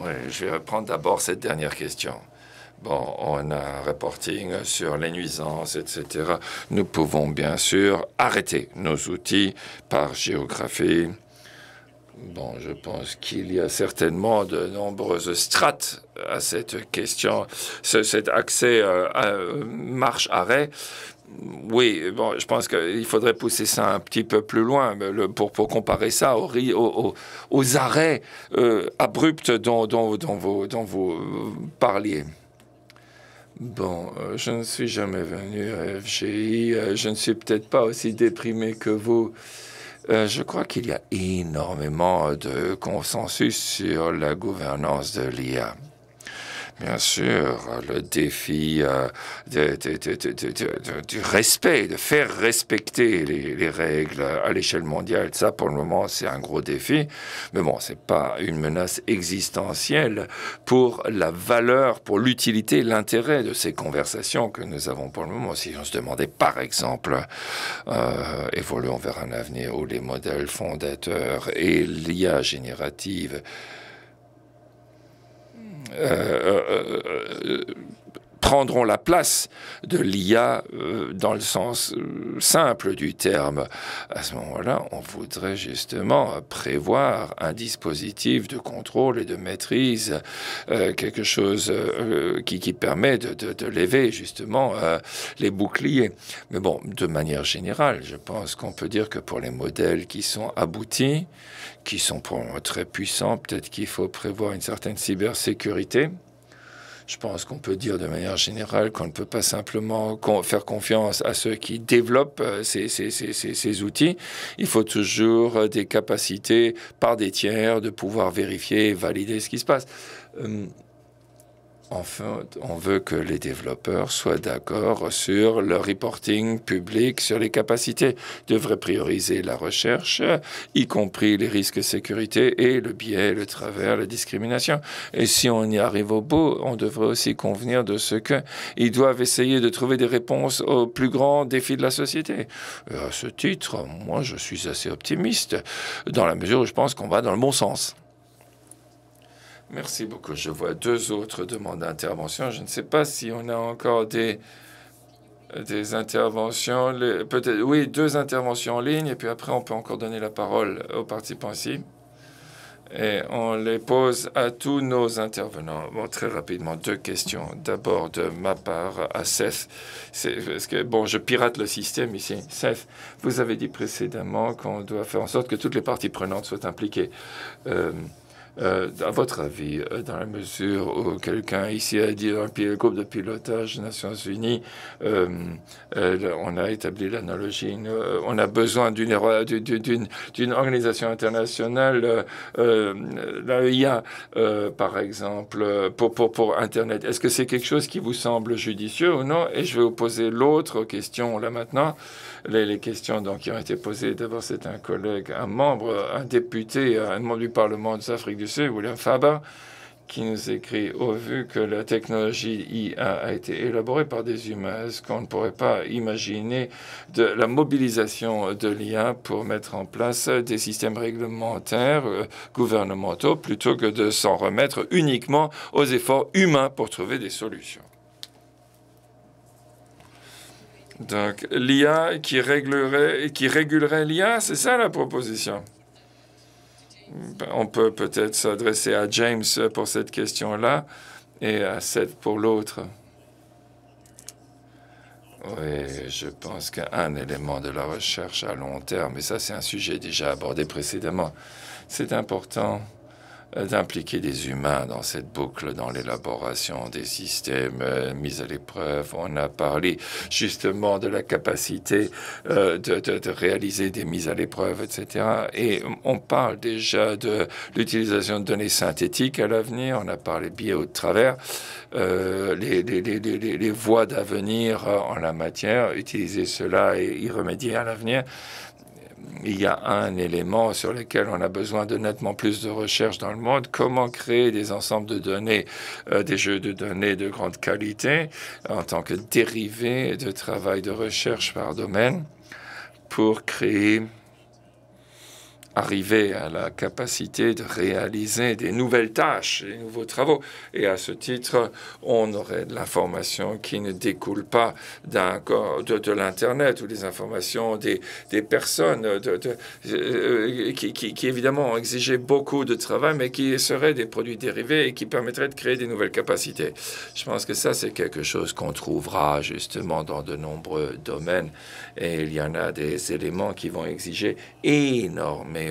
Oui, je vais reprendre d'abord cette dernière question. Bon, on a un reporting sur les nuisances, etc. Nous pouvons bien sûr arrêter nos outils par géographie. Bon, je pense qu'il y a certainement de nombreuses strates à cette question. cet accès euh, euh, marche-arrêt, oui, bon, je pense qu'il faudrait pousser ça un petit peu plus loin pour, comparer ça aux, arrêts euh, abrupts dont vous parliez. Bon, euh, je ne suis jamais venu à FGI. Euh, je ne suis peut-être pas aussi déprimé que vous. Euh, je crois qu'il y a énormément de consensus sur la gouvernance de l'IA. Bien sûr, le défi euh, du respect, de faire respecter les, règles à l'échelle mondiale, ça pour le moment c'est un gros défi, mais bon, c'est pas une menace existentielle pour la valeur, pour l'utilité, l'intérêt de ces conversations que nous avons pour le moment. Si on se demandait par exemple, euh, évoluons vers un avenir où les modèles fondateurs et l'IA générative uh, uh, uh, uh prendront la place de l'IA euh, dans le sens euh, simple du terme. À ce moment-là, on voudrait justement prévoir un dispositif de contrôle et de maîtrise, euh, quelque chose qui, permet de, lever justement les boucliers. Mais bon, de manière générale, je pense qu'on peut dire que pour les modèles qui sont aboutis, qui sont pour très puissants, peut-être qu'il faut prévoir une certaine cybersécurité. Je pense qu'on peut dire de manière générale qu'on ne peut pas simplement faire confiance à ceux qui développent euh, ces, outils. Il faut toujours euh, des capacités par des tiers de pouvoir vérifier et valider ce qui se passe. Euh, Enfin, on veut que les développeurs soient d'accord sur le reporting public, sur les capacités. devraient prioriser la recherche, y compris les risques sécurité et le biais, le travers, la discrimination. Et si on y arrive au bout, on devrait aussi convenir de ce qu'ils doivent essayer de trouver des réponses aux plus grands défis de la société. Euh, à ce titre, moi, je suis assez optimiste, dans la mesure où je pense qu'on va dans le bon sens. Merci beaucoup. Je vois deux autres demandes d'intervention. Je ne sais pas si on a encore des, des interventions. Peut-être, oui, deux interventions en ligne, et puis après, on peut encore donner la parole aux participants ici. Et on les pose à tous nos intervenants. très rapidement, deux questions. D'abord, de ma part à Seth. Parce que, bon, je pirate le système ici. Seth, vous avez dit précédemment qu'on doit faire en sorte que toutes les parties prenantes soient impliquées. Euh, à euh, votre avis, euh, dans la mesure où quelqu'un ici a dit un groupe de pilotage des Nations Unies, euh, on a établi l'analogie, on a besoin d'une organisation internationale, l'AEIA par exemple, pour, pour Internet. Est-ce que c'est quelque chose qui vous semble judicieux ou non Et je vais vous poser l'autre question là maintenant les, questions donc, qui ont été posées. D'abord, c'est un collègue, un membre, un député, euh, un membre du Parlement de l'Afrique du Sud, William Faber, qui nous écrit Au vu que la technologie IA a été élaborée par des humains, est-ce qu'on ne pourrait pas imaginer de la mobilisation de l'IA pour mettre en place des systèmes réglementaires euh, gouvernementaux plutôt que de s'en remettre uniquement aux efforts humains pour trouver des solutions Donc l'IA qui réglerait, qui régulerait l'IA, c'est ça la proposition. Ben, on peut peut-être s'adresser à James pour cette question-là et à Seth pour l'autre. Oui, je pense qu'un élément de la recherche à long terme, et ça c'est un sujet déjà abordé précédemment, c'est important euh, d'impliquer des humains dans cette boucle, dans l'élaboration des systèmes euh, mis à l'épreuve. On a parlé justement de la capacité euh, de, de, réaliser des mises à l'épreuve, etc. Et on parle déjà de l'utilisation de données synthétiques à l'avenir. On a parlé biais au travers, les, les, voies d'avenir en la matière, utiliser cela et y remédier à l'avenir il y a un élément sur lequel on a besoin de nettement plus de recherche dans le monde, comment créer des ensembles de données, euh, des jeux de données de grande qualité en tant que dérivés de travail de recherche par domaine pour créer arriver à la capacité de réaliser des nouvelles tâches, des nouveaux travaux. Et à ce titre, on aurait de l'information qui ne découle pas de, de l'Internet ou des informations des, personnes euh, qui, qui, évidemment, ont exigé beaucoup de travail, mais qui seraient des produits dérivés et qui permettraient de créer des nouvelles capacités. Je pense que ça, c'est quelque chose qu'on trouvera justement dans de nombreux domaines. Et il y en a des éléments qui vont exiger énormément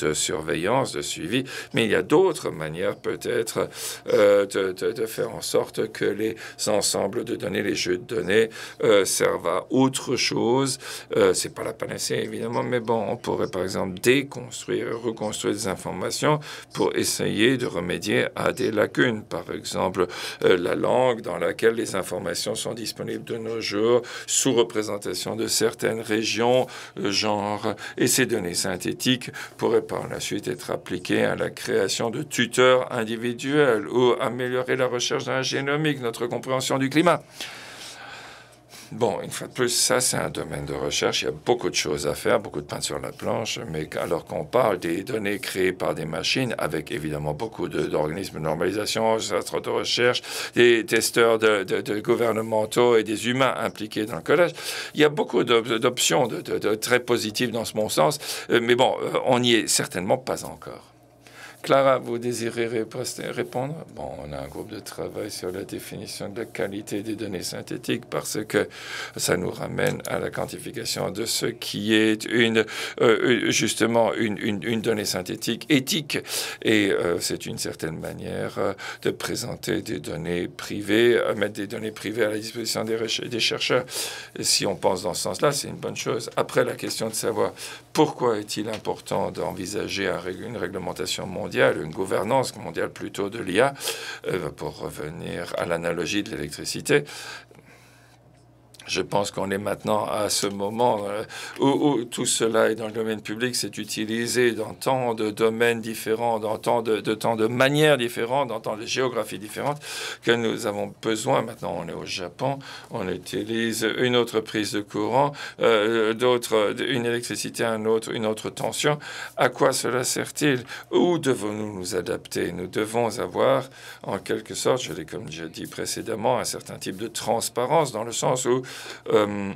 de surveillance, de suivi, mais il y a d'autres manières peut-être euh, de, faire en sorte que les ensembles de données, les jeux de données euh, servent à autre chose. Euh, C'est pas la panacée évidemment, mais bon, on pourrait par exemple déconstruire, reconstruire des informations pour essayer de remédier à des lacunes, par exemple euh, la langue dans laquelle les informations sont disponibles de nos jours, sous représentation de certaines régions, genre, et ces données synthétiques pourrait par la suite être appliquée à la création de tuteurs individuels ou améliorer la recherche dans la génomique, notre compréhension du climat. Bon, une fois de plus, ça, c'est un domaine de recherche. Il y a beaucoup de choses à faire, beaucoup de peinture à la planche. Mais alors qu'on parle des données créées par des machines, avec évidemment beaucoup d'organismes de, normalisation, de recherche, des testeurs de, gouvernementaux et des humains impliqués dans le collège, il y a beaucoup d'options très positives dans ce bon sens. Euh, mais bon, euh, on n'y est certainement pas encore. Clara, vous désirez répondre Bon, on a un groupe de travail sur la définition de la qualité des données synthétiques parce que ça nous ramène à la quantification de ce qui est une, euh, euh, justement une, une, donnée synthétique éthique. Et euh, c'est une certaine manière de présenter des données privées, mettre des données privées à la disposition des, chercheurs. si on pense dans ce sens-là, c'est une bonne chose. Après, la question de savoir pourquoi est-il important d'envisager une réglementation mondiale une gouvernance mondiale plutôt de l'IA, euh, pour revenir à l'analogie de l'électricité, je pense qu'on est maintenant à ce moment euh, où, tout cela est dans le domaine public, c'est utilisé dans tant de domaines différents, dans tant de, de, tant de manières différentes, dans tant de géographies différentes, que nous avons besoin. Maintenant, on est au Japon, on utilise une autre prise de courant, euh, une électricité, un autre, une autre tension. À quoi cela sert-il Où devons-nous nous adapter Nous devons avoir, en quelque sorte, je l'ai comme j'ai dit précédemment, un certain type de transparence dans le sens où euh,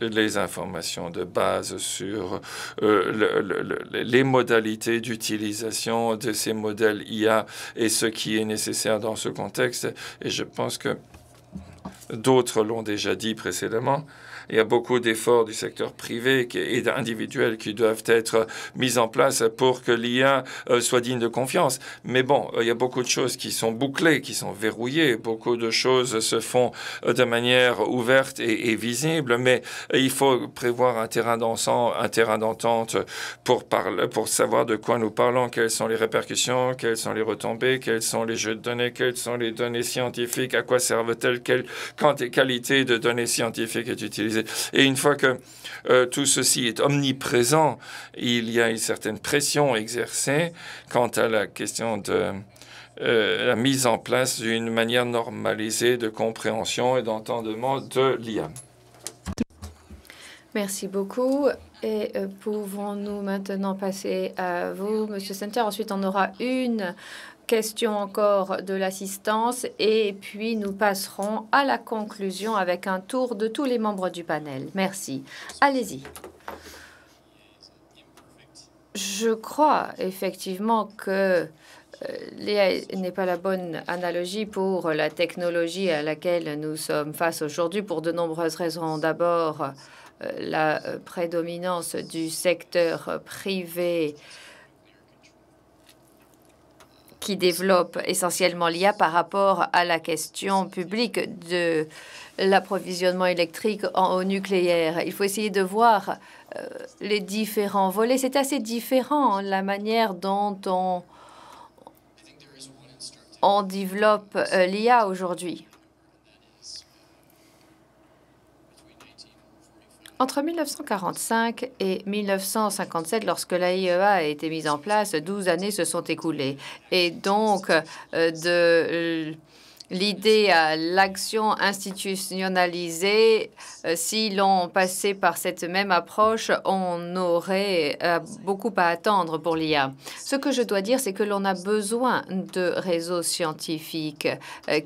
les informations de base sur euh, les modalités d'utilisation de ces modèles IA et ce qui est nécessaire dans ce contexte. Et je pense que d'autres l'ont déjà dit précédemment. Il y a beaucoup d'efforts du secteur privé et individuel qui doivent être mis en place pour que l'IA euh, soit digne de confiance. Mais bon, euh, il y a beaucoup de choses qui sont bouclées, qui sont verrouillées. Beaucoup de choses se font euh, de manière ouverte et, visible, mais il faut prévoir un terrain d'ensemble, un terrain d'entente pour parler, pour savoir de quoi nous parlons, quelles sont les répercussions, quelles sont les retombées, quels sont les jeux de données, quelles sont les données scientifiques, à quoi servent-elles, quelle, quantités de données scientifiques est utilisée et une fois que euh, tout ceci est omniprésent, il y a une certaine pression exercée quant à la question de euh, la mise en place d'une manière normalisée de compréhension et d'entendement de l'IA. Merci beaucoup. Et euh, pouvons-nous maintenant passer à vous, Monsieur Center Ensuite, on aura une Question encore de l'assistance et puis nous passerons à la conclusion avec un tour de tous les membres du panel. Merci. Allez-y. Je crois effectivement que euh, L'IA n'est pas la bonne analogie pour la technologie à laquelle nous sommes face aujourd'hui pour de nombreuses raisons. D'abord, euh, la euh, prédominance du secteur privé qui développe essentiellement l'IA par rapport à la question publique de l'approvisionnement électrique en, au nucléaire. Il faut essayer de voir euh, les différents volets. C'est assez différent hein, la manière dont on, on développe euh, l'IA aujourd'hui. Entre 1945 et 1957, lorsque l'AIEA a été mise en place, 12 années se sont écoulées. Et donc, euh, de euh, l'idée à l'action institutionnalisée, euh, si l'on passait par cette même approche, on aurait beaucoup à attendre pour l'IA. Ce que je dois dire, c'est que l'on a besoin de réseaux scientifiques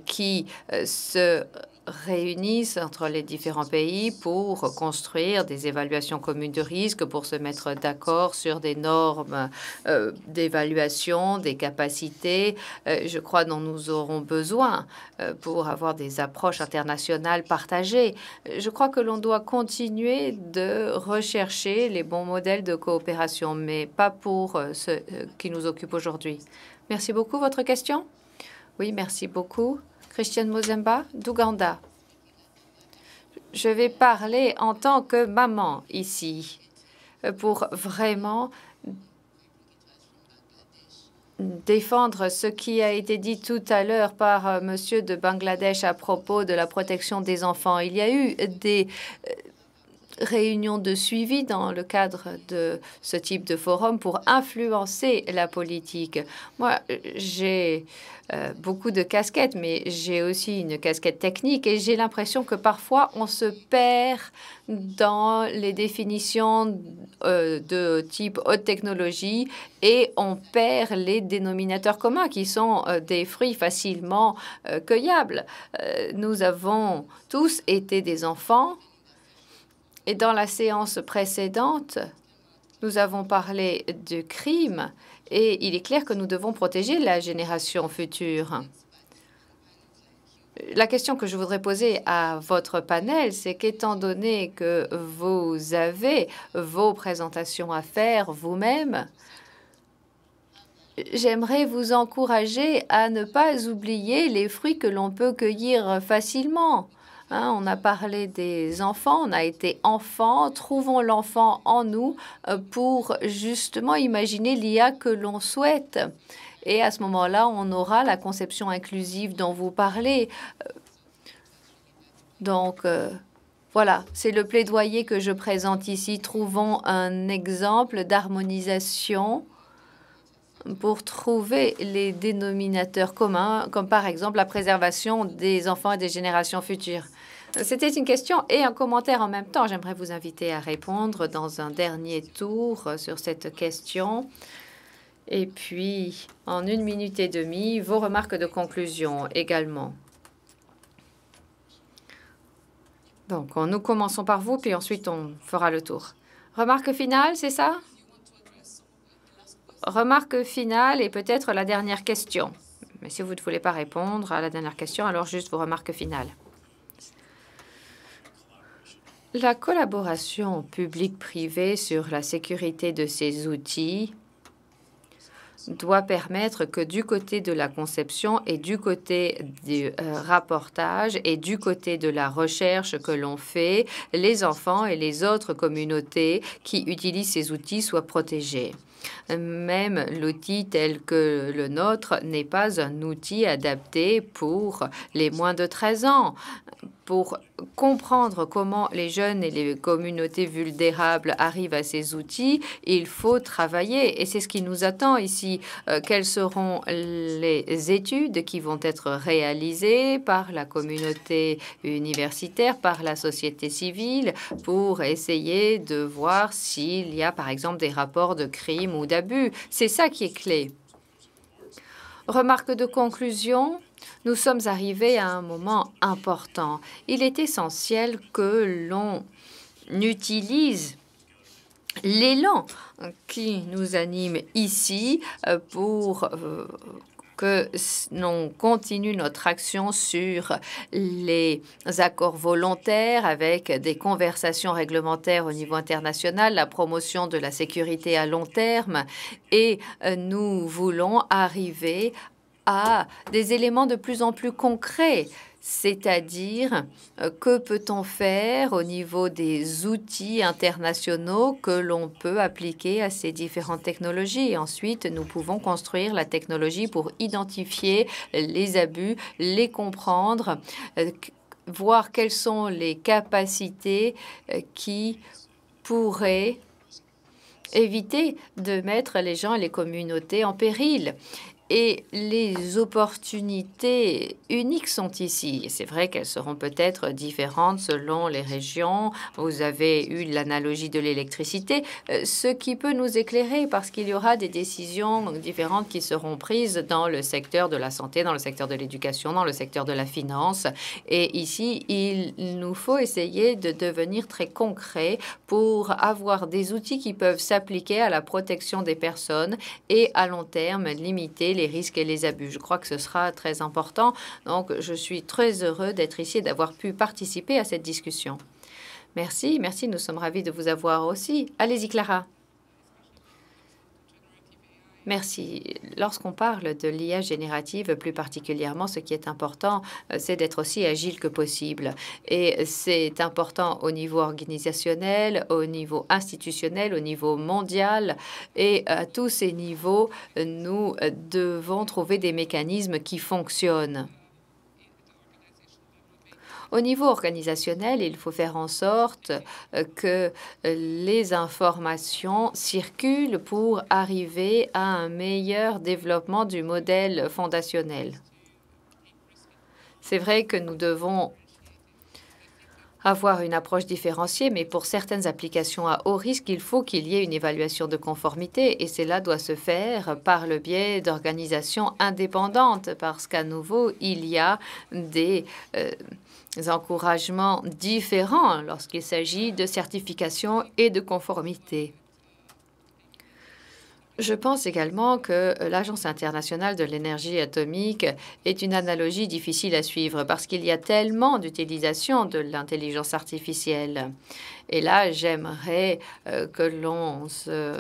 qui se réunissent entre les différents pays pour construire des évaluations communes de risque, pour se mettre d'accord sur des normes euh, d'évaluation, des capacités, euh, je crois, dont nous aurons besoin euh, pour avoir des approches internationales partagées. Je crois que l'on doit continuer de rechercher les bons modèles de coopération, mais pas pour ce qui nous occupe aujourd'hui. Merci beaucoup. Votre question Oui, merci beaucoup. Christiane Mozemba d'Ouganda. Je vais parler en tant que maman ici euh, pour vraiment défendre ce qui a été dit tout à l'heure par euh, Monsieur de Bangladesh à propos de la protection des enfants. Il y a eu des euh, réunion de suivi dans le cadre de ce type de forum pour influencer la politique. Moi, j'ai euh, beaucoup de casquettes, mais j'ai aussi une casquette technique et j'ai l'impression que parfois on se perd dans les définitions euh, de type haute technologie et on perd les dénominateurs communs qui sont euh, des fruits facilement cueillables. nous avons tous été des enfants et dans la séance précédente, nous avons parlé du crime et il est clair que nous devons protéger la génération future. La question que je voudrais poser à votre panel, c'est qu'étant donné que vous avez vos présentations à faire vous-même, j'aimerais vous encourager à ne pas oublier les fruits que l'on peut cueillir facilement. Hein, on a parlé des enfants, on a été enfant, trouvons l'enfant en nous euh, pour justement imaginer l'IA que l'on souhaite. Et à ce moment-là, on aura la conception inclusive dont vous parlez. Euh, donc, euh, voilà, c'est le plaidoyer que je présente ici. Trouvons un exemple d'harmonisation pour trouver les dénominateurs communs, comme par exemple la préservation des enfants et des générations futures. C'était une question et un commentaire en même temps. J'aimerais vous inviter à répondre dans un dernier tour euh, sur cette question. Et puis, en une minute et demie, vos remarques de conclusion également. Donc, nous commençons par vous, puis ensuite on fera le tour. Remarque finale, c'est ça Remarque finale et peut-être la dernière question. Mais si vous ne voulez pas répondre à la dernière question, alors juste vos remarques finales. La collaboration publique-privée sur la sécurité de ces outils doit permettre que du côté de la conception et du côté du euh, rapportage et du côté de la recherche que l'on fait, les enfants et les autres communautés qui utilisent ces outils soient protégés même l'outil tel que le nôtre n'est pas un outil adapté pour les moins de 13 ans. Pour comprendre comment les jeunes et les communautés vulnérables arrivent à ces outils, il faut travailler. Et c'est ce qui nous attend ici. Euh, quelles seront les études qui vont être réalisées par la communauté universitaire, par la société civile, pour essayer de voir s'il y a, par exemple, des rapports de crimes ou d'abus c'est ça qui est clé. Remarque de conclusion, nous sommes arrivés à un moment important. Il est essentiel que l'on utilise l'élan qui nous anime ici euh, pour euh, que l'on continue notre action sur les accords volontaires avec des conversations réglementaires au niveau international, la promotion de la sécurité à long terme et euh, nous voulons arriver à des éléments de plus en plus concrets c'est-à-dire euh, que peut-on faire au niveau des outils internationaux que l'on peut appliquer à ces différentes technologies. ensuite, nous pouvons construire la technologie pour identifier les abus, les comprendre, euh, voir quelles sont les capacités euh, qui pourraient éviter de mettre les gens et les communautés en péril et les opportunités uniques sont ici. C'est vrai qu'elles seront peut-être différentes selon les régions. Vous avez eu l'analogie de l'électricité, euh, ce qui peut nous éclairer parce qu'il y aura des décisions différentes qui seront prises dans le secteur de la santé, dans le secteur de l'éducation, dans le secteur de la finance. Et ici, il nous faut essayer de devenir très concret pour avoir des outils qui peuvent s'appliquer à la protection des personnes et à long terme limiter les les risques et les abus. Je crois que ce sera très important. Donc, je suis très heureux d'être ici et d'avoir pu participer à cette discussion. Merci, merci, nous sommes ravis de vous avoir aussi. Allez-y, Clara. Merci. Lorsqu'on parle de l'IA générative, plus particulièrement, ce qui est important, euh, c'est d'être aussi agile que possible. Et c'est important au niveau organisationnel, au niveau institutionnel, au niveau mondial. Et à tous ces niveaux, nous euh, devons trouver des mécanismes qui fonctionnent. Au niveau organisationnel, il faut faire en sorte euh, que euh, les informations circulent pour arriver à un meilleur développement du modèle fondationnel. C'est vrai que nous devons avoir une approche différenciée, mais pour certaines applications à haut risque, il faut qu'il y ait une évaluation de conformité et cela doit se faire par le biais d'organisations indépendantes parce qu'à nouveau, il y a des... Euh, encouragements différents lorsqu'il s'agit de certification et de conformité. Je pense également que euh, l'Agence internationale de l'énergie atomique est une analogie difficile à suivre parce qu'il y a tellement d'utilisation de l'intelligence artificielle. Et là, j'aimerais euh, que l'on se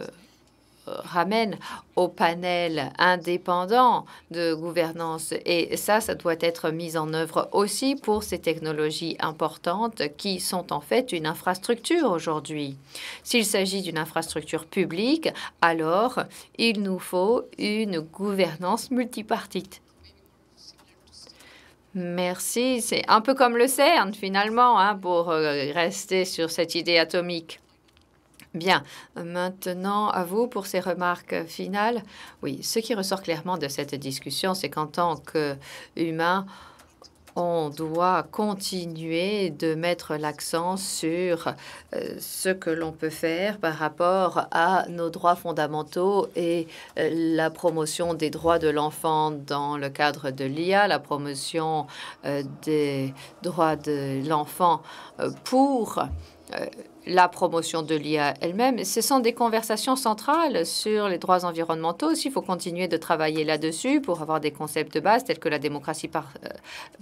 ramène au panel indépendant de gouvernance. Et ça, ça doit être mis en œuvre aussi pour ces technologies importantes qui sont en fait une infrastructure aujourd'hui. S'il s'agit d'une infrastructure publique, alors il nous faut une gouvernance multipartite. Merci. C'est un peu comme le CERN finalement, hein, pour euh, rester sur cette idée atomique. Bien, maintenant à vous pour ces remarques finales. Oui, ce qui ressort clairement de cette discussion, c'est qu'en tant qu'humain, on doit continuer de mettre l'accent sur euh, ce que l'on peut faire par rapport à nos droits fondamentaux et euh, la promotion des droits de l'enfant dans le cadre de l'IA, la promotion euh, des droits de l'enfant pour la promotion de l'IA elle-même. Ce sont des conversations centrales sur les droits environnementaux. s'il il faut continuer de travailler là-dessus pour avoir des concepts de base tels que la démocratie euh,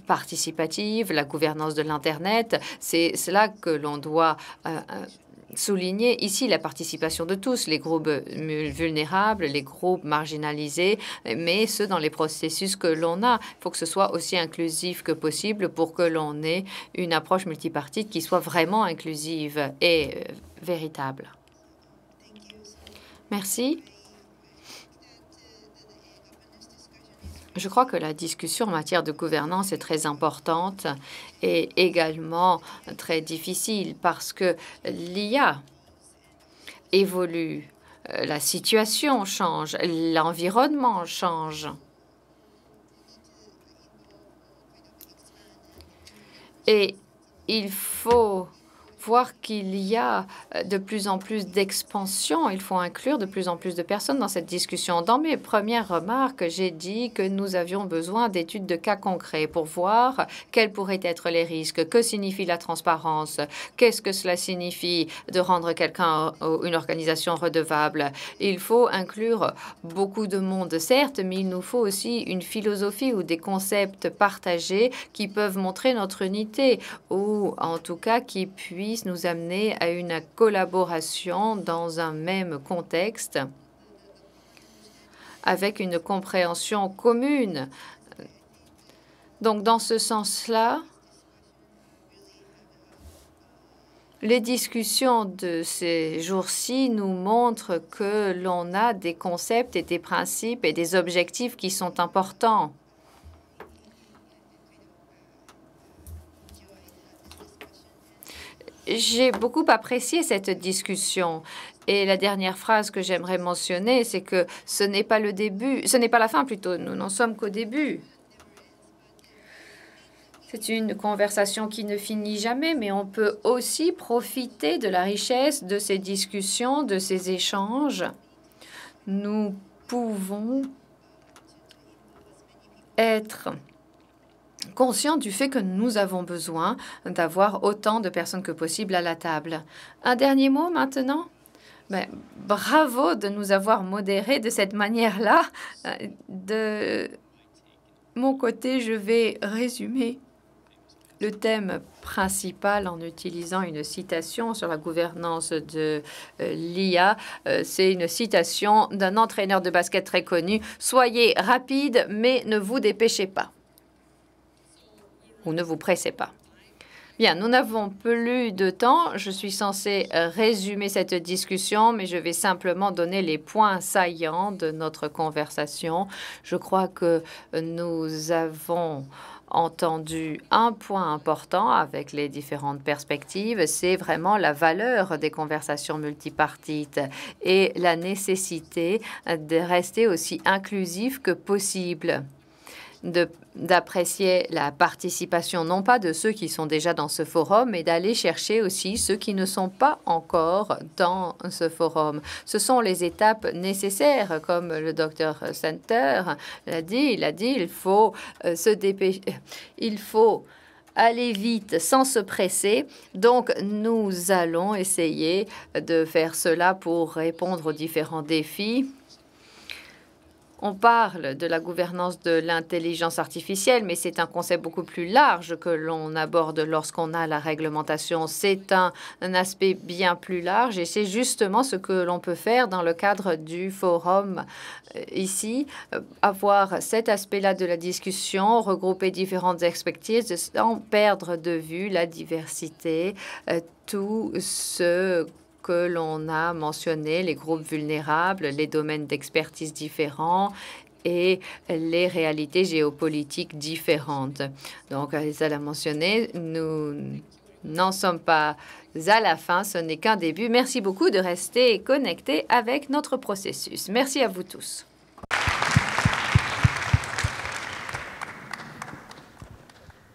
participative, la gouvernance de l'Internet. C'est cela que l'on doit euh, euh, souligner ici la participation de tous, les groupes vulnérables, les groupes marginalisés, mais ceux dans les processus que l'on a. Il faut que ce soit aussi inclusif que possible pour que l'on ait une approche multipartite qui soit vraiment inclusive et euh, véritable. Merci. Je crois que la discussion en matière de gouvernance est très importante est également très difficile parce que l'IA évolue, euh, la situation change, l'environnement change. Et il faut voir qu'il y a euh, de plus en plus d'expansion. Il faut inclure de plus en plus de personnes dans cette discussion. Dans mes premières remarques, j'ai dit que nous avions besoin d'études de cas concrets pour voir quels pourraient être les risques, que signifie la transparence, qu'est-ce que cela signifie de rendre quelqu'un ou euh, une organisation redevable. Il faut inclure beaucoup de monde, certes, mais il nous faut aussi une philosophie ou des concepts partagés qui peuvent montrer notre unité ou en tout cas qui puissent nous amener à une collaboration dans un même contexte avec une compréhension commune. Donc, dans ce sens-là, Les discussions de ces jours-ci nous montrent que l'on a des concepts et des principes et des objectifs qui sont importants. J'ai beaucoup apprécié cette discussion. Et la dernière phrase que j'aimerais mentionner, c'est que ce n'est pas le début, ce n'est pas la fin plutôt, nous n'en sommes qu'au début. C'est une conversation qui ne finit jamais, mais on peut aussi profiter de la richesse de ces discussions, de ces échanges. Nous pouvons être conscient du fait que nous avons besoin d'avoir autant de personnes que possible à la table. Un dernier mot maintenant ben, bravo de nous avoir modérés de cette manière-là. Euh, de mon côté, je vais résumer le thème principal en utilisant une citation sur la gouvernance de euh, l'IA. Euh, c'est une citation d'un entraîneur de basket très connu. Soyez rapide, mais ne vous dépêchez pas ou ne vous pressez pas. Bien, nous n'avons plus de temps. Je suis censée résumer cette discussion, mais je vais simplement donner les points saillants de notre conversation. Je crois que nous avons entendu un point important avec les différentes perspectives, c'est vraiment la valeur des conversations multipartites et la nécessité de rester aussi inclusif que possible de d'apprécier la participation non pas de ceux qui sont déjà dans ce forum, mais d'aller chercher aussi ceux qui ne sont pas encore dans ce forum. Ce sont les étapes nécessaires, comme le docteur Center l'a dit. Il a dit, il faut euh, se il faut aller vite sans se presser. Donc, nous allons essayer de faire cela pour répondre aux différents défis on parle de la gouvernance de l'intelligence artificielle, mais c'est un concept beaucoup plus large que l'on aborde lorsqu'on a la réglementation. C'est un, aspect bien plus large et c'est justement ce que l'on peut faire dans le cadre du forum euh, ici, euh, avoir cet aspect-là de la discussion, regrouper différentes expertises sans perdre de vue la diversité, euh, tout ce que l'on a mentionné les groupes vulnérables, les domaines d'expertise différents et les réalités géopolitiques différentes. Donc, ça l'a mentionné, nous n'en sommes pas à la fin, ce n'est qu'un début. Merci beaucoup de rester connectés avec notre processus. Merci à vous tous.